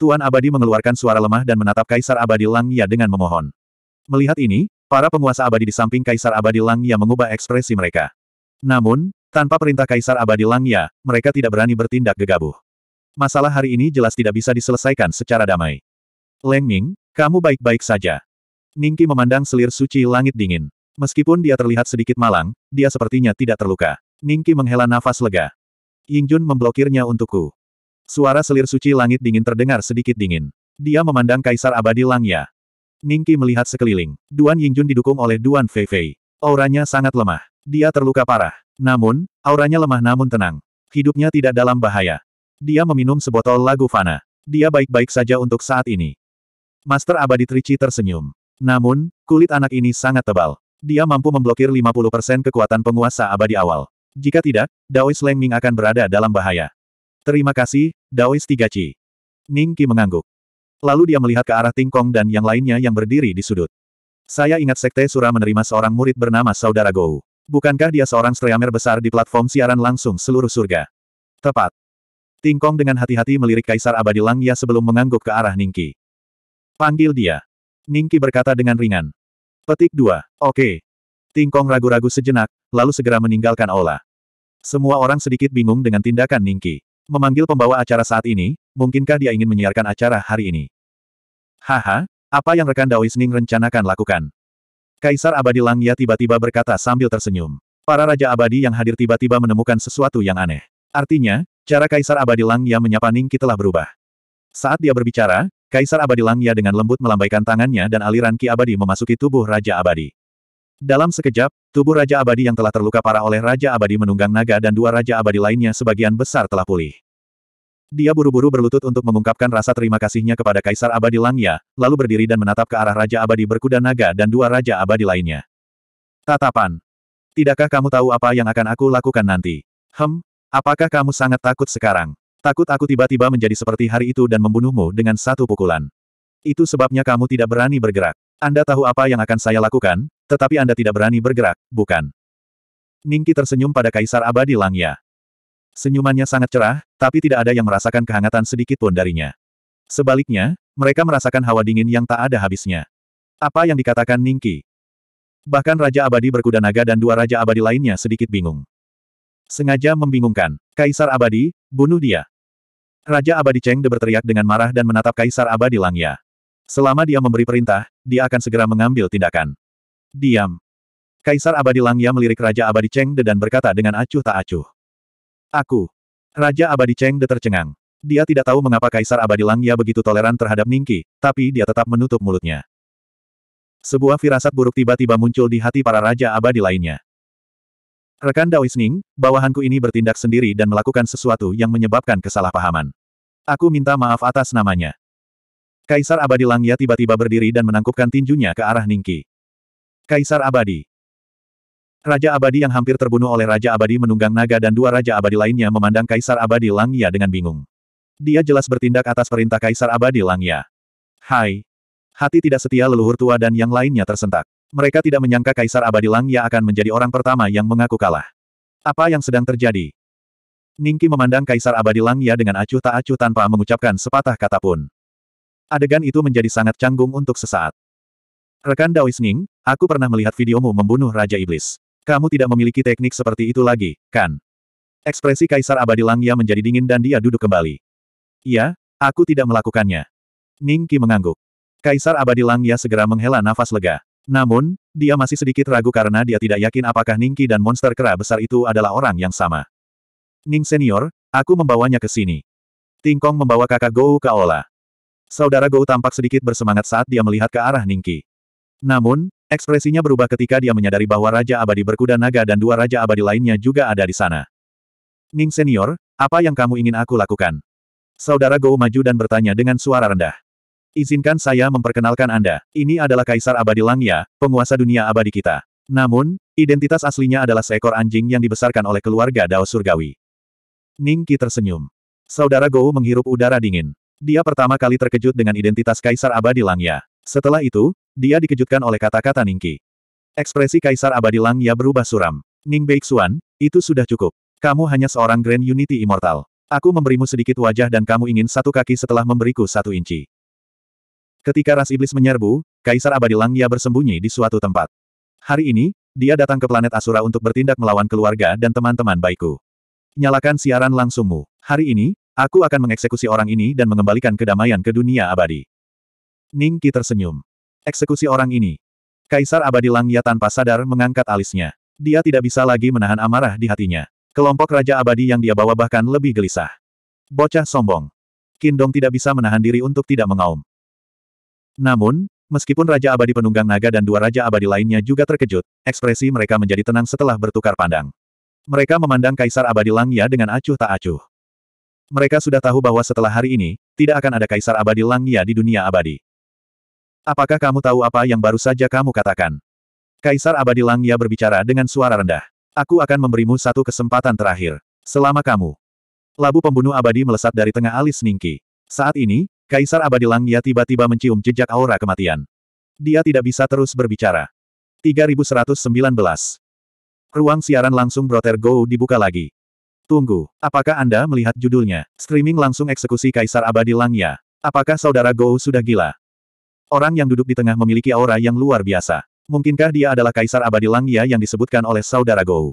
Tuan abadi mengeluarkan suara lemah dan menatap Kaisar abadi Langya dengan memohon. Melihat ini, para penguasa abadi di samping Kaisar abadi Langya mengubah ekspresi mereka. Namun, tanpa perintah Kaisar abadi Langya, mereka tidak berani bertindak gegabah. Masalah hari ini jelas tidak bisa diselesaikan secara damai. Leng Ming, kamu baik-baik saja. Ningki memandang selir suci langit dingin. Meskipun dia terlihat sedikit malang, dia sepertinya tidak terluka. Ningki menghela nafas lega. Yingjun memblokirnya untukku. Suara selir suci langit dingin terdengar sedikit dingin. Dia memandang Kaisar Abadi Langya. Ningki melihat sekeliling. Duan Yingjun didukung oleh Duan Feifei. Auranya sangat lemah. Dia terluka parah. Namun, auranya lemah namun tenang. Hidupnya tidak dalam bahaya. Dia meminum sebotol lagu fana. Dia baik-baik saja untuk saat ini. Master Abadi Trici tersenyum. Namun, kulit anak ini sangat tebal. Dia mampu memblokir 50% kekuatan penguasa abadi awal. Jika tidak, Daois Leng Ming akan berada dalam bahaya. Terima kasih, Daois Tiga Ci. Ning Qi mengangguk. Lalu dia melihat ke arah Ting Kong dan yang lainnya yang berdiri di sudut. Saya ingat Sekte Sura menerima seorang murid bernama Saudara Gou. Bukankah dia seorang streamer besar di platform siaran langsung seluruh surga? Tepat. Ting Kong dengan hati-hati melirik Kaisar Abadi Langya sebelum mengangguk ke arah Ningki. Panggil dia. Ningki berkata dengan ringan. Petik 2. Oke. Tingkong ragu-ragu sejenak, lalu segera meninggalkan Ola. Semua orang sedikit bingung dengan tindakan Ningki. Memanggil pembawa acara saat ini, mungkinkah dia ingin menyiarkan acara hari ini? Haha, apa yang rekan Daois Ning rencanakan lakukan? Kaisar Abadi Langya tiba-tiba berkata sambil tersenyum. Para Raja Abadi yang hadir tiba-tiba menemukan sesuatu yang aneh. Artinya, cara Kaisar Abadi Langya menyapa Ningki telah berubah. Saat dia berbicara, Kaisar Abadi Langya dengan lembut melambaikan tangannya dan aliran Ki Abadi memasuki tubuh Raja Abadi. Dalam sekejap, tubuh Raja Abadi yang telah terluka parah oleh Raja Abadi menunggang naga dan dua Raja Abadi lainnya sebagian besar telah pulih. Dia buru-buru berlutut untuk mengungkapkan rasa terima kasihnya kepada Kaisar Abadi Langya, lalu berdiri dan menatap ke arah Raja Abadi berkuda naga dan dua Raja Abadi lainnya. Tatapan. Tidakkah kamu tahu apa yang akan aku lakukan nanti? Hem, apakah kamu sangat takut sekarang? Takut aku tiba-tiba menjadi seperti hari itu dan membunuhmu dengan satu pukulan. Itu sebabnya kamu tidak berani bergerak. Anda tahu apa yang akan saya lakukan, tetapi Anda tidak berani bergerak, bukan? Ningki tersenyum pada Kaisar Abadi Langya. Senyumannya sangat cerah, tapi tidak ada yang merasakan kehangatan sedikit pun darinya. Sebaliknya, mereka merasakan hawa dingin yang tak ada habisnya. Apa yang dikatakan Ningki? Bahkan Raja Abadi berkuda naga dan dua Raja Abadi lainnya sedikit bingung. Sengaja membingungkan. Kaisar Abadi, bunuh dia. Raja Abadi Cheng De berteriak dengan marah dan menatap Kaisar Abadi Langya. Selama dia memberi perintah, dia akan segera mengambil tindakan. Diam. Kaisar Abadi Langya melirik Raja Abadi Cheng De dan berkata dengan acuh tak acuh. Aku. Raja Abadi Cheng De tercengang. Dia tidak tahu mengapa Kaisar Abadi Langya begitu toleran terhadap Ningki, tapi dia tetap menutup mulutnya. Sebuah firasat buruk tiba-tiba muncul di hati para raja abadi lainnya. Rekan Isning, bawahanku ini bertindak sendiri dan melakukan sesuatu yang menyebabkan kesalahpahaman. Aku minta maaf atas namanya. Kaisar Abadi Langya tiba-tiba berdiri dan menangkupkan tinjunya ke arah Ningki. Kaisar Abadi. Raja Abadi yang hampir terbunuh oleh Raja Abadi menunggang naga dan dua Raja Abadi lainnya memandang Kaisar Abadi Langya dengan bingung. Dia jelas bertindak atas perintah Kaisar Abadi Langya. Hai. Hati tidak setia leluhur tua dan yang lainnya tersentak. Mereka tidak menyangka Kaisar Abadi Langya akan menjadi orang pertama yang mengaku kalah. Apa yang sedang terjadi? Ningki memandang Kaisar Abadi Langya dengan acuh tak acuh tanpa mengucapkan sepatah kata pun. Adegan itu menjadi sangat canggung untuk sesaat. Rekan Daois Ning, aku pernah melihat videomu membunuh Raja Iblis. Kamu tidak memiliki teknik seperti itu lagi, kan? Ekspresi Kaisar Abadi Langya menjadi dingin dan dia duduk kembali. Iya, aku tidak melakukannya. Ningki mengangguk. Kaisar Abadi Langya segera menghela nafas lega. Namun, dia masih sedikit ragu karena dia tidak yakin apakah Ningki dan monster kera besar itu adalah orang yang sama. Ning senior, aku membawanya ke sini. Tingkong membawa kakak Gou ke Ola. Saudara Gou tampak sedikit bersemangat saat dia melihat ke arah Ningki. Namun, ekspresinya berubah ketika dia menyadari bahwa Raja Abadi Berkuda Naga dan dua Raja Abadi lainnya juga ada di sana. Ning senior, apa yang kamu ingin aku lakukan? Saudara Gou maju dan bertanya dengan suara rendah. Izinkan saya memperkenalkan Anda. Ini adalah Kaisar Abadi Langya, penguasa dunia abadi kita. Namun, identitas aslinya adalah seekor anjing yang dibesarkan oleh keluarga Dao Surgawi. Ningki tersenyum. Saudara Gou menghirup udara dingin. Dia pertama kali terkejut dengan identitas Kaisar Abadi Langya. Setelah itu, dia dikejutkan oleh kata-kata Ningki. Ekspresi Kaisar Abadi Langya berubah suram. Ning Beixuan, itu sudah cukup. Kamu hanya seorang Grand Unity Immortal. Aku memberimu sedikit wajah dan kamu ingin satu kaki setelah memberiku satu inci. Ketika ras iblis menyerbu, Kaisar Abadi Langya bersembunyi di suatu tempat. Hari ini, dia datang ke planet Asura untuk bertindak melawan keluarga dan teman-teman baikku. Nyalakan siaran langsungmu. Hari ini, aku akan mengeksekusi orang ini dan mengembalikan kedamaian ke dunia abadi. Ningki tersenyum. Eksekusi orang ini. Kaisar Abadi Langya tanpa sadar mengangkat alisnya. Dia tidak bisa lagi menahan amarah di hatinya. Kelompok Raja Abadi yang dia bawa bahkan lebih gelisah. Bocah sombong. Kindong tidak bisa menahan diri untuk tidak mengaum. Namun, meskipun Raja Abadi Penunggang Naga dan dua Raja Abadi lainnya juga terkejut, ekspresi mereka menjadi tenang setelah bertukar pandang. Mereka memandang Kaisar Abadi Langya dengan acuh tak acuh. Mereka sudah tahu bahwa setelah hari ini, tidak akan ada Kaisar Abadi Langya di dunia abadi. Apakah kamu tahu apa yang baru saja kamu katakan? Kaisar Abadi Langya berbicara dengan suara rendah. Aku akan memberimu satu kesempatan terakhir. Selama kamu. Labu pembunuh abadi melesat dari tengah alis Ningki. Saat ini, Kaisar Abadi Langya tiba-tiba mencium jejak aura kematian. Dia tidak bisa terus berbicara. 3119. Ruang siaran langsung Brother Go dibuka lagi. Tunggu, apakah Anda melihat judulnya? Streaming langsung eksekusi Kaisar Abadi Langya. Apakah saudara Go sudah gila? Orang yang duduk di tengah memiliki aura yang luar biasa. Mungkinkah dia adalah Kaisar Abadi Langya yang disebutkan oleh saudara Go?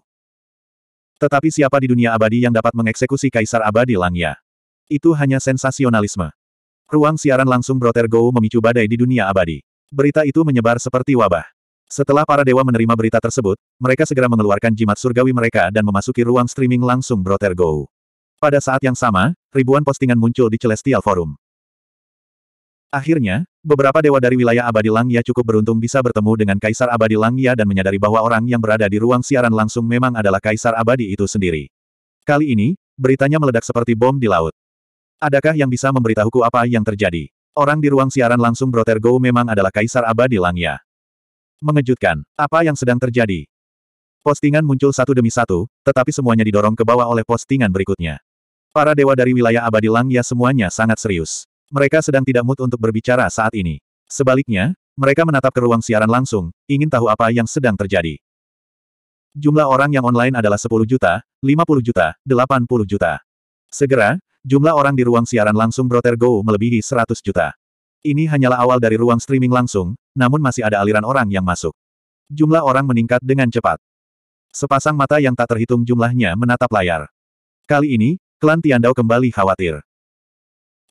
Tetapi siapa di dunia abadi yang dapat mengeksekusi Kaisar Abadi Langya? Itu hanya sensasionalisme. Ruang siaran langsung Brother Go memicu badai di dunia abadi. Berita itu menyebar seperti wabah. Setelah para dewa menerima berita tersebut, mereka segera mengeluarkan jimat surgawi mereka dan memasuki ruang streaming langsung Brother Go. Pada saat yang sama, ribuan postingan muncul di Celestial Forum. Akhirnya, beberapa dewa dari wilayah abadi Langya cukup beruntung bisa bertemu dengan Kaisar Abadi Langya dan menyadari bahwa orang yang berada di ruang siaran langsung memang adalah Kaisar Abadi itu sendiri. Kali ini, beritanya meledak seperti bom di laut. Adakah yang bisa memberitahuku apa yang terjadi? Orang di ruang siaran langsung Broter Go memang adalah Kaisar Abadi Langya. Mengejutkan, apa yang sedang terjadi? Postingan muncul satu demi satu, tetapi semuanya didorong ke bawah oleh postingan berikutnya. Para dewa dari wilayah Abadi Langya semuanya sangat serius. Mereka sedang tidak mood untuk berbicara saat ini. Sebaliknya, mereka menatap ke ruang siaran langsung, ingin tahu apa yang sedang terjadi. Jumlah orang yang online adalah 10 juta, 50 juta, 80 juta. Segera, jumlah orang di ruang siaran langsung Brother Go melebihi 100 juta. Ini hanyalah awal dari ruang streaming langsung, namun masih ada aliran orang yang masuk. Jumlah orang meningkat dengan cepat. Sepasang mata yang tak terhitung jumlahnya menatap layar. Kali ini, klan Tiandao kembali khawatir.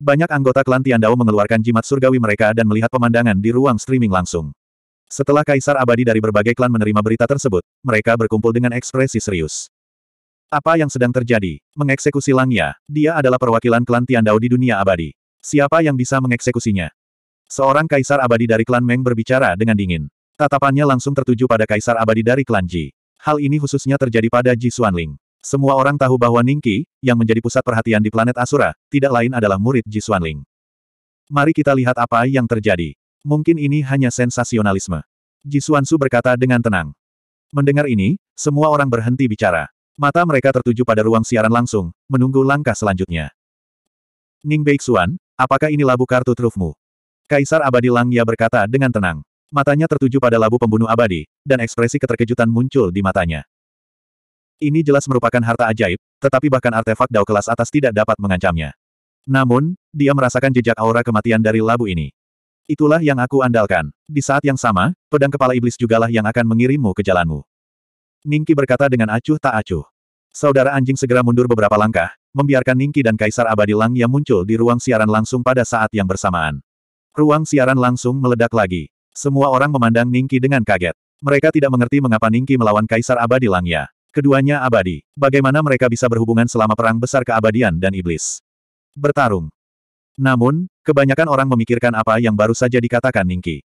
Banyak anggota klan Tiandao mengeluarkan jimat surgawi mereka dan melihat pemandangan di ruang streaming langsung. Setelah Kaisar Abadi dari berbagai klan menerima berita tersebut, mereka berkumpul dengan ekspresi serius. Apa yang sedang terjadi? Mengeksekusi Langya, dia adalah perwakilan klan Tiandao di dunia abadi. Siapa yang bisa mengeksekusinya? Seorang kaisar abadi dari klan Meng berbicara dengan dingin. Tatapannya langsung tertuju pada kaisar abadi dari klan Ji. Hal ini khususnya terjadi pada Ji Xuanling. Semua orang tahu bahwa Ningqi, yang menjadi pusat perhatian di planet Asura, tidak lain adalah murid Ji Xuanling. Mari kita lihat apa yang terjadi. Mungkin ini hanya sensasionalisme. Ji Xuansu berkata dengan tenang. Mendengar ini, semua orang berhenti bicara. Mata mereka tertuju pada ruang siaran langsung, menunggu langkah selanjutnya. Ning Beixuan, apakah ini labu kartu trufmu? Kaisar Abadi Langya berkata dengan tenang. Matanya tertuju pada labu pembunuh abadi, dan ekspresi keterkejutan muncul di matanya. Ini jelas merupakan harta ajaib, tetapi bahkan artefak dao kelas atas tidak dapat mengancamnya. Namun, dia merasakan jejak aura kematian dari labu ini. Itulah yang aku andalkan. Di saat yang sama, pedang kepala iblis jugalah yang akan mengirimmu ke jalanmu. Ningki berkata dengan acuh tak acuh. Saudara anjing segera mundur beberapa langkah, membiarkan Ningki dan Kaisar Abadi Lang yang muncul di ruang siaran langsung pada saat yang bersamaan. Ruang siaran langsung meledak lagi. Semua orang memandang Ningki dengan kaget. Mereka tidak mengerti mengapa Ningki melawan Kaisar Abadi Langya. Keduanya abadi. Bagaimana mereka bisa berhubungan selama perang besar keabadian dan iblis? Bertarung. Namun, kebanyakan orang memikirkan apa yang baru saja dikatakan Ningki.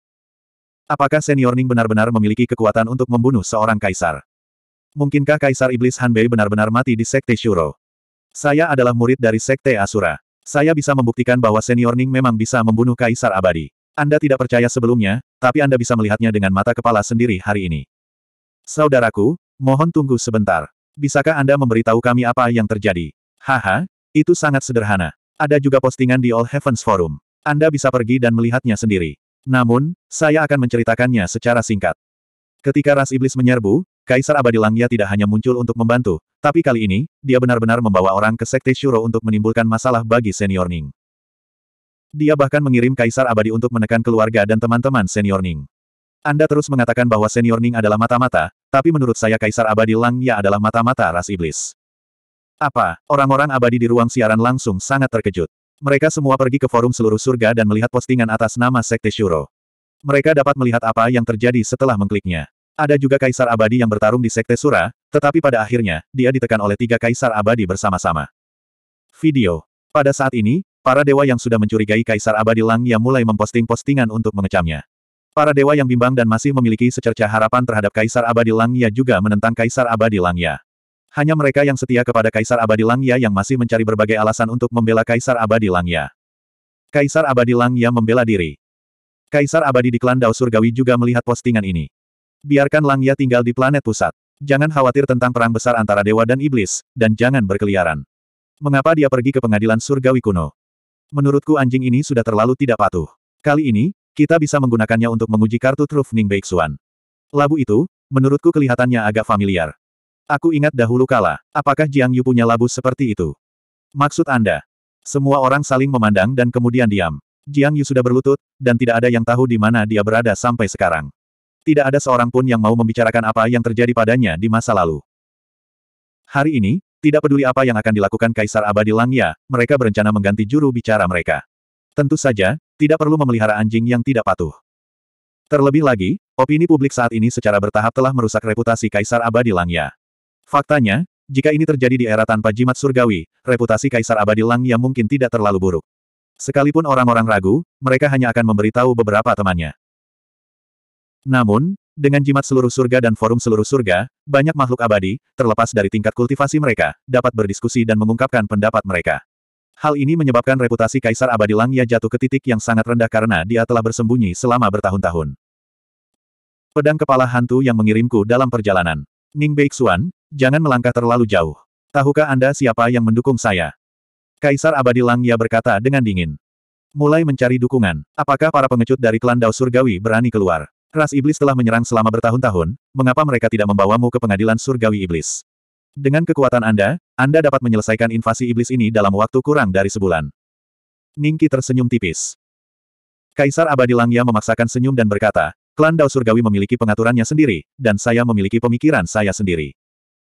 Apakah senior Ning benar-benar memiliki kekuatan untuk membunuh seorang kaisar? Mungkinkah Kaisar Iblis Hanbei benar-benar mati di Sekte Shuro? Saya adalah murid dari Sekte Asura. Saya bisa membuktikan bahwa senior Ning memang bisa membunuh Kaisar Abadi. Anda tidak percaya sebelumnya, tapi Anda bisa melihatnya dengan mata kepala sendiri hari ini. Saudaraku, mohon tunggu sebentar. Bisakah Anda memberitahu kami apa yang terjadi? Haha, itu sangat sederhana. Ada juga postingan di All Heavens Forum. Anda bisa pergi dan melihatnya sendiri. Namun, saya akan menceritakannya secara singkat. Ketika ras iblis menyerbu, Kaisar Abadi Langya tidak hanya muncul untuk membantu, tapi kali ini, dia benar-benar membawa orang ke Sekte Shuro untuk menimbulkan masalah bagi Senior Ning. Dia bahkan mengirim Kaisar Abadi untuk menekan keluarga dan teman-teman Senior Ning. Anda terus mengatakan bahwa Senior Ning adalah mata-mata, tapi menurut saya Kaisar Abadi Langya adalah mata-mata ras iblis. Apa, orang-orang abadi di ruang siaran langsung sangat terkejut. Mereka semua pergi ke forum seluruh surga dan melihat postingan atas nama Sekte Shuro. Mereka dapat melihat apa yang terjadi setelah mengkliknya. Ada juga kaisar abadi yang bertarung di Sekte Sura, tetapi pada akhirnya, dia ditekan oleh tiga kaisar abadi bersama-sama. Video. Pada saat ini, para dewa yang sudah mencurigai kaisar abadi yang mulai memposting postingan untuk mengecamnya. Para dewa yang bimbang dan masih memiliki secerca harapan terhadap kaisar abadi Langya juga menentang kaisar abadi Langya. Hanya mereka yang setia kepada kaisar abadi Langya yang masih mencari berbagai alasan untuk membela kaisar abadi Langya. Kaisar abadi Langya membela diri. Kaisar abadi di klan Dao Surgawi juga melihat postingan ini. Biarkan Langya tinggal di planet pusat. Jangan khawatir tentang perang besar antara dewa dan iblis, dan jangan berkeliaran. Mengapa dia pergi ke pengadilan surgawi kuno? Menurutku anjing ini sudah terlalu tidak patuh. Kali ini, kita bisa menggunakannya untuk menguji kartu truf Ning Beixuan. Labu itu, menurutku kelihatannya agak familiar. Aku ingat dahulu kala, apakah Jiang Yu punya labu seperti itu? Maksud Anda? Semua orang saling memandang dan kemudian diam. Jiang Yu sudah berlutut, dan tidak ada yang tahu di mana dia berada sampai sekarang. Tidak ada seorang pun yang mau membicarakan apa yang terjadi padanya di masa lalu. Hari ini, tidak peduli apa yang akan dilakukan Kaisar Abadi Langya, mereka berencana mengganti juru bicara mereka. Tentu saja, tidak perlu memelihara anjing yang tidak patuh. Terlebih lagi, opini publik saat ini secara bertahap telah merusak reputasi Kaisar Abadi Langya. Faktanya, jika ini terjadi di era tanpa jimat surgawi, reputasi Kaisar Abadi Langya mungkin tidak terlalu buruk. Sekalipun orang-orang ragu, mereka hanya akan memberitahu beberapa temannya. Namun, dengan jimat seluruh surga dan forum seluruh surga, banyak makhluk abadi, terlepas dari tingkat kultivasi mereka, dapat berdiskusi dan mengungkapkan pendapat mereka. Hal ini menyebabkan reputasi Kaisar Abadi Langya jatuh ke titik yang sangat rendah karena dia telah bersembunyi selama bertahun-tahun. Pedang kepala hantu yang mengirimku dalam perjalanan. Ning Beixuan, jangan melangkah terlalu jauh. Tahukah Anda siapa yang mendukung saya? Kaisar Abadi Langya berkata dengan dingin. Mulai mencari dukungan. Apakah para pengecut dari klan Dao Surgawi berani keluar? Ras iblis telah menyerang selama bertahun-tahun, mengapa mereka tidak membawamu ke pengadilan surgawi iblis? Dengan kekuatan Anda, Anda dapat menyelesaikan invasi iblis ini dalam waktu kurang dari sebulan. Ningki tersenyum tipis. Kaisar Abadi Langya memaksakan senyum dan berkata, klan Dao Surgawi memiliki pengaturannya sendiri, dan saya memiliki pemikiran saya sendiri.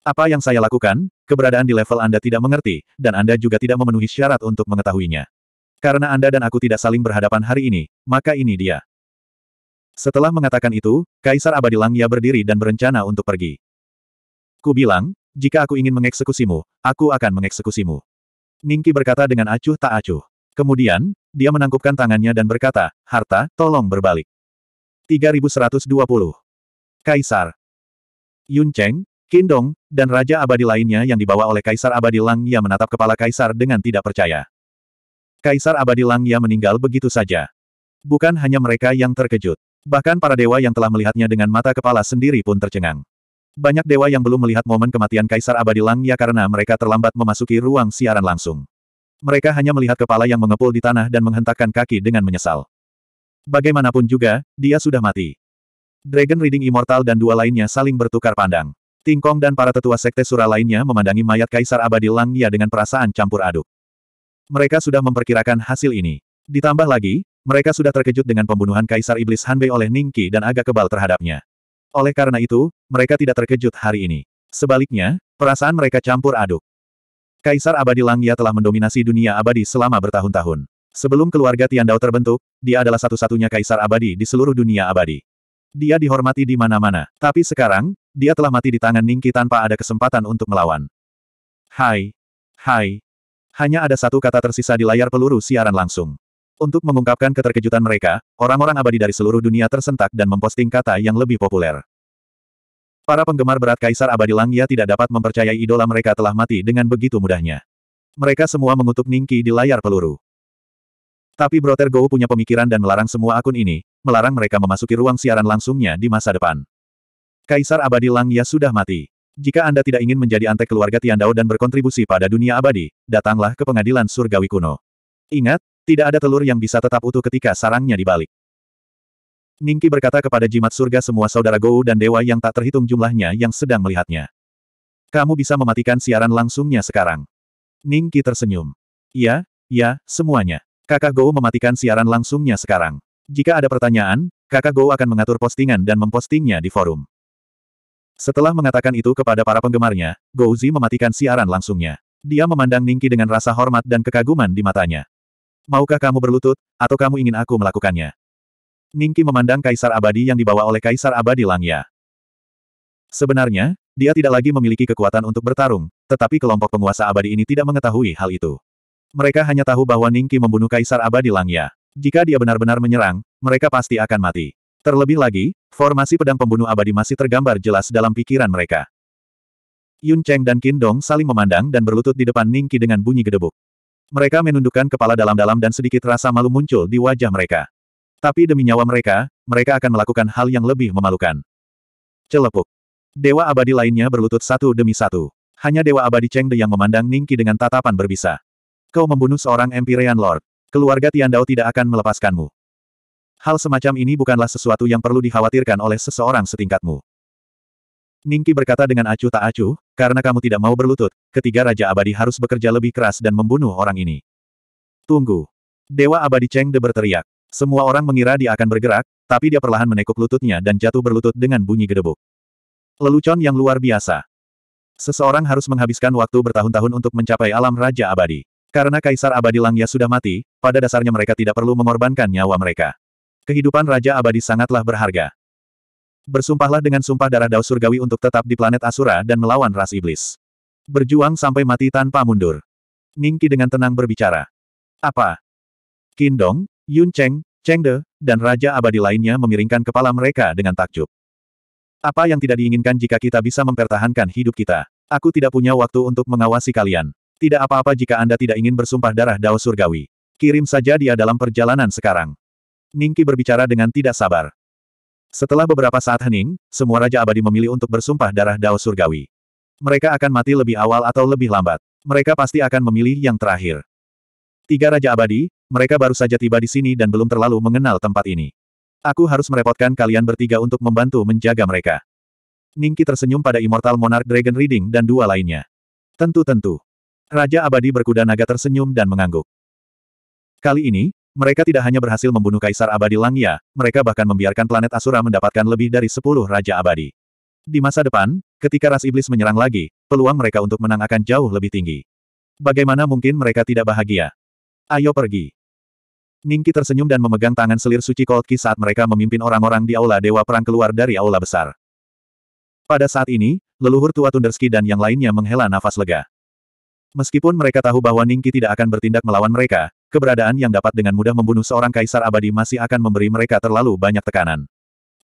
Apa yang saya lakukan, keberadaan di level Anda tidak mengerti, dan Anda juga tidak memenuhi syarat untuk mengetahuinya. Karena Anda dan aku tidak saling berhadapan hari ini, maka ini dia. Setelah mengatakan itu, Kaisar Abadi Langya berdiri dan berencana untuk pergi. Ku bilang, jika aku ingin mengeksekusimu, aku akan mengeksekusimu. Ningki berkata dengan acuh tak acuh. Kemudian, dia menangkupkan tangannya dan berkata, Harta, tolong berbalik. 3120. Kaisar. Yun Cheng, Kindong, dan Raja Abadi lainnya yang dibawa oleh Kaisar Abadi Langya menatap kepala Kaisar dengan tidak percaya. Kaisar Abadi Langya meninggal begitu saja. Bukan hanya mereka yang terkejut. Bahkan para dewa yang telah melihatnya dengan mata kepala sendiri pun tercengang. Banyak dewa yang belum melihat momen kematian Kaisar Abadi Langya karena mereka terlambat memasuki ruang siaran langsung. Mereka hanya melihat kepala yang mengepul di tanah dan menghentakkan kaki dengan menyesal. Bagaimanapun juga, dia sudah mati. Dragon Reading Immortal dan dua lainnya saling bertukar pandang. Tingkong dan para tetua sekte sura lainnya memandangi mayat Kaisar Abadi Langya dengan perasaan campur aduk. Mereka sudah memperkirakan hasil ini. Ditambah lagi, mereka sudah terkejut dengan pembunuhan Kaisar Iblis Hanbei oleh Ningqi dan agak kebal terhadapnya. Oleh karena itu, mereka tidak terkejut hari ini. Sebaliknya, perasaan mereka campur aduk. Kaisar Abadi Langya telah mendominasi dunia abadi selama bertahun-tahun. Sebelum keluarga Tian Dao terbentuk, dia adalah satu-satunya kaisar abadi di seluruh dunia abadi. Dia dihormati di mana-mana, tapi sekarang, dia telah mati di tangan Ningqi tanpa ada kesempatan untuk melawan. Hai. Hai. Hanya ada satu kata tersisa di layar peluru siaran langsung. Untuk mengungkapkan keterkejutan mereka, orang-orang abadi dari seluruh dunia tersentak dan memposting kata yang lebih populer. Para penggemar berat Kaisar Abadi Langya tidak dapat mempercayai idola mereka telah mati dengan begitu mudahnya. Mereka semua mengutuk Ningki di layar peluru. Tapi Brother Go punya pemikiran dan melarang semua akun ini, melarang mereka memasuki ruang siaran langsungnya di masa depan. Kaisar Abadi Langya sudah mati. Jika Anda tidak ingin menjadi antek keluarga Tiandao dan berkontribusi pada dunia abadi, datanglah ke pengadilan surgawi kuno. Ingat, tidak ada telur yang bisa tetap utuh ketika sarangnya dibalik. Ningki berkata kepada jimat surga semua saudara Gou dan dewa yang tak terhitung jumlahnya yang sedang melihatnya. Kamu bisa mematikan siaran langsungnya sekarang. Ningki tersenyum. Ya, ya, semuanya. Kakak Gou mematikan siaran langsungnya sekarang. Jika ada pertanyaan, kakak Gou akan mengatur postingan dan mempostingnya di forum. Setelah mengatakan itu kepada para penggemarnya, Gouzi mematikan siaran langsungnya. Dia memandang Ningki dengan rasa hormat dan kekaguman di matanya. Maukah kamu berlutut, atau kamu ingin aku melakukannya? Ningki memandang Kaisar Abadi yang dibawa oleh Kaisar Abadi Langya. Sebenarnya, dia tidak lagi memiliki kekuatan untuk bertarung, tetapi kelompok penguasa abadi ini tidak mengetahui hal itu. Mereka hanya tahu bahwa Ningki membunuh Kaisar Abadi Langya. Jika dia benar-benar menyerang, mereka pasti akan mati. Terlebih lagi, formasi pedang pembunuh abadi masih tergambar jelas dalam pikiran mereka. Yun Cheng dan Qin Dong saling memandang dan berlutut di depan Ningki dengan bunyi gedebuk. Mereka menundukkan kepala dalam-dalam dan sedikit rasa malu muncul di wajah mereka. Tapi demi nyawa mereka, mereka akan melakukan hal yang lebih memalukan. Celepuk. Dewa abadi lainnya berlutut satu demi satu. Hanya Dewa Abadi Cheng De yang memandang Ningki dengan tatapan berbisa. Kau membunuh seorang Empyrean Lord. Keluarga Tian Dao tidak akan melepaskanmu. Hal semacam ini bukanlah sesuatu yang perlu dikhawatirkan oleh seseorang setingkatmu. Ningki berkata dengan acuh tak acuh, karena kamu tidak mau berlutut, ketiga Raja Abadi harus bekerja lebih keras dan membunuh orang ini. Tunggu. Dewa Abadi Cheng De berteriak. Semua orang mengira dia akan bergerak, tapi dia perlahan menekuk lututnya dan jatuh berlutut dengan bunyi gedebuk. Lelucon yang luar biasa. Seseorang harus menghabiskan waktu bertahun-tahun untuk mencapai alam Raja Abadi. Karena Kaisar Abadi Langya sudah mati, pada dasarnya mereka tidak perlu mengorbankan nyawa mereka. Kehidupan Raja Abadi sangatlah berharga. Bersumpahlah dengan sumpah darah Dao Surgawi untuk tetap di planet Asura dan melawan ras iblis. Berjuang sampai mati tanpa mundur. Ningki dengan tenang berbicara. Apa? Kindong, Yun Cheng, Cheng De, dan Raja Abadi lainnya memiringkan kepala mereka dengan takjub. Apa yang tidak diinginkan jika kita bisa mempertahankan hidup kita? Aku tidak punya waktu untuk mengawasi kalian. Tidak apa-apa jika Anda tidak ingin bersumpah darah Dao Surgawi. Kirim saja dia dalam perjalanan sekarang. Ningki berbicara dengan tidak sabar. Setelah beberapa saat hening, semua Raja Abadi memilih untuk bersumpah darah Dao Surgawi. Mereka akan mati lebih awal atau lebih lambat. Mereka pasti akan memilih yang terakhir. Tiga Raja Abadi, mereka baru saja tiba di sini dan belum terlalu mengenal tempat ini. Aku harus merepotkan kalian bertiga untuk membantu menjaga mereka. Ningki tersenyum pada Immortal Monarch Dragon Reading dan dua lainnya. Tentu-tentu. Raja Abadi berkuda naga tersenyum dan mengangguk. Kali ini, mereka tidak hanya berhasil membunuh Kaisar Abadi Langia, mereka bahkan membiarkan planet Asura mendapatkan lebih dari sepuluh Raja Abadi. Di masa depan, ketika ras iblis menyerang lagi, peluang mereka untuk menang akan jauh lebih tinggi. Bagaimana mungkin mereka tidak bahagia? Ayo pergi. Ningki tersenyum dan memegang tangan selir suci Koltki saat mereka memimpin orang-orang di Aula Dewa Perang keluar dari Aula Besar. Pada saat ini, leluhur tua Tunderski dan yang lainnya menghela nafas lega. Meskipun mereka tahu bahwa Ningki tidak akan bertindak melawan mereka, keberadaan yang dapat dengan mudah membunuh seorang kaisar abadi masih akan memberi mereka terlalu banyak tekanan.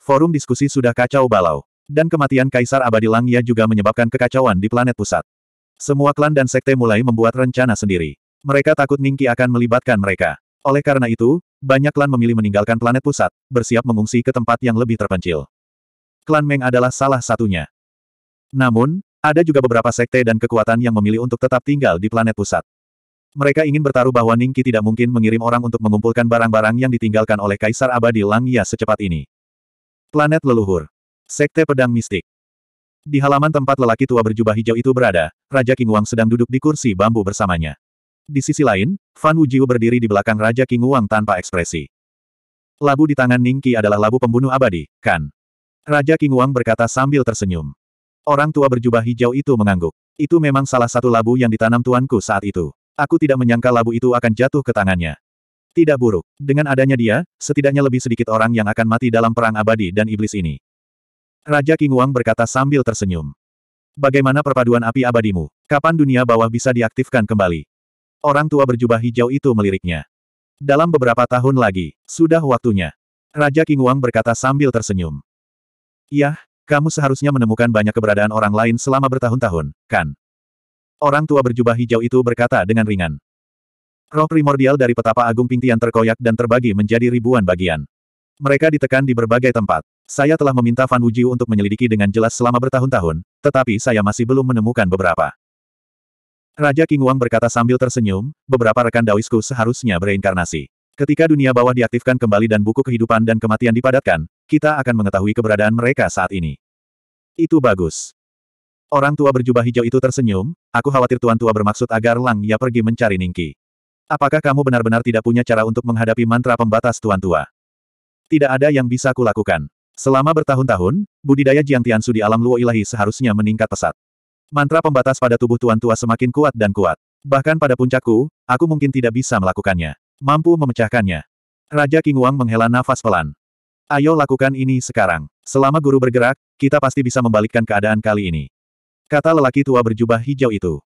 Forum diskusi sudah kacau balau. Dan kematian Kaisar Abadi Langya juga menyebabkan kekacauan di planet pusat. Semua klan dan sekte mulai membuat rencana sendiri. Mereka takut Ningki akan melibatkan mereka. Oleh karena itu, banyak klan memilih meninggalkan planet pusat, bersiap mengungsi ke tempat yang lebih terpencil. Klan Meng adalah salah satunya. Namun, ada juga beberapa sekte dan kekuatan yang memilih untuk tetap tinggal di planet pusat. Mereka ingin bertaruh bahwa Ningki tidak mungkin mengirim orang untuk mengumpulkan barang-barang yang ditinggalkan oleh Kaisar Abadi Langya secepat ini. Planet Leluhur Sekte Pedang Mistik Di halaman tempat lelaki tua berjubah hijau itu berada, Raja King Wang sedang duduk di kursi bambu bersamanya. Di sisi lain, Fan Wujiu berdiri di belakang Raja King Wang tanpa ekspresi. Labu di tangan Ningki adalah labu pembunuh abadi, kan? Raja King Wang berkata sambil tersenyum. Orang tua berjubah hijau itu mengangguk. Itu memang salah satu labu yang ditanam tuanku saat itu. Aku tidak menyangka labu itu akan jatuh ke tangannya. Tidak buruk. Dengan adanya dia, setidaknya lebih sedikit orang yang akan mati dalam perang abadi dan iblis ini. Raja King Wang berkata sambil tersenyum. Bagaimana perpaduan api abadimu? Kapan dunia bawah bisa diaktifkan kembali? Orang tua berjubah hijau itu meliriknya. Dalam beberapa tahun lagi, sudah waktunya. Raja King Wang berkata sambil tersenyum. Yah, kamu seharusnya menemukan banyak keberadaan orang lain selama bertahun-tahun, kan? Orang tua berjubah hijau itu berkata dengan ringan. Roh primordial dari petapa agung Pingtian terkoyak dan terbagi menjadi ribuan bagian. Mereka ditekan di berbagai tempat. Saya telah meminta Fan Wujiu untuk menyelidiki dengan jelas selama bertahun-tahun, tetapi saya masih belum menemukan beberapa. Raja King Wang berkata sambil tersenyum, beberapa rekan dawisku seharusnya bereinkarnasi. Ketika dunia bawah diaktifkan kembali dan buku kehidupan dan kematian dipadatkan, kita akan mengetahui keberadaan mereka saat ini. Itu bagus. Orang tua berjubah hijau itu tersenyum, aku khawatir tuan tua bermaksud agar Lang Ya pergi mencari Ningki. Apakah kamu benar-benar tidak punya cara untuk menghadapi mantra pembatas tuan tua? Tidak ada yang bisa kulakukan. Selama bertahun-tahun, budidaya Jiang Tian Su di alam Luo Ilahi seharusnya meningkat pesat. Mantra pembatas pada tubuh Tuan Tua semakin kuat dan kuat. Bahkan pada puncakku, aku mungkin tidak bisa melakukannya. Mampu memecahkannya. Raja King Wang menghela nafas pelan. Ayo lakukan ini sekarang. Selama guru bergerak, kita pasti bisa membalikkan keadaan kali ini. Kata lelaki tua berjubah hijau itu.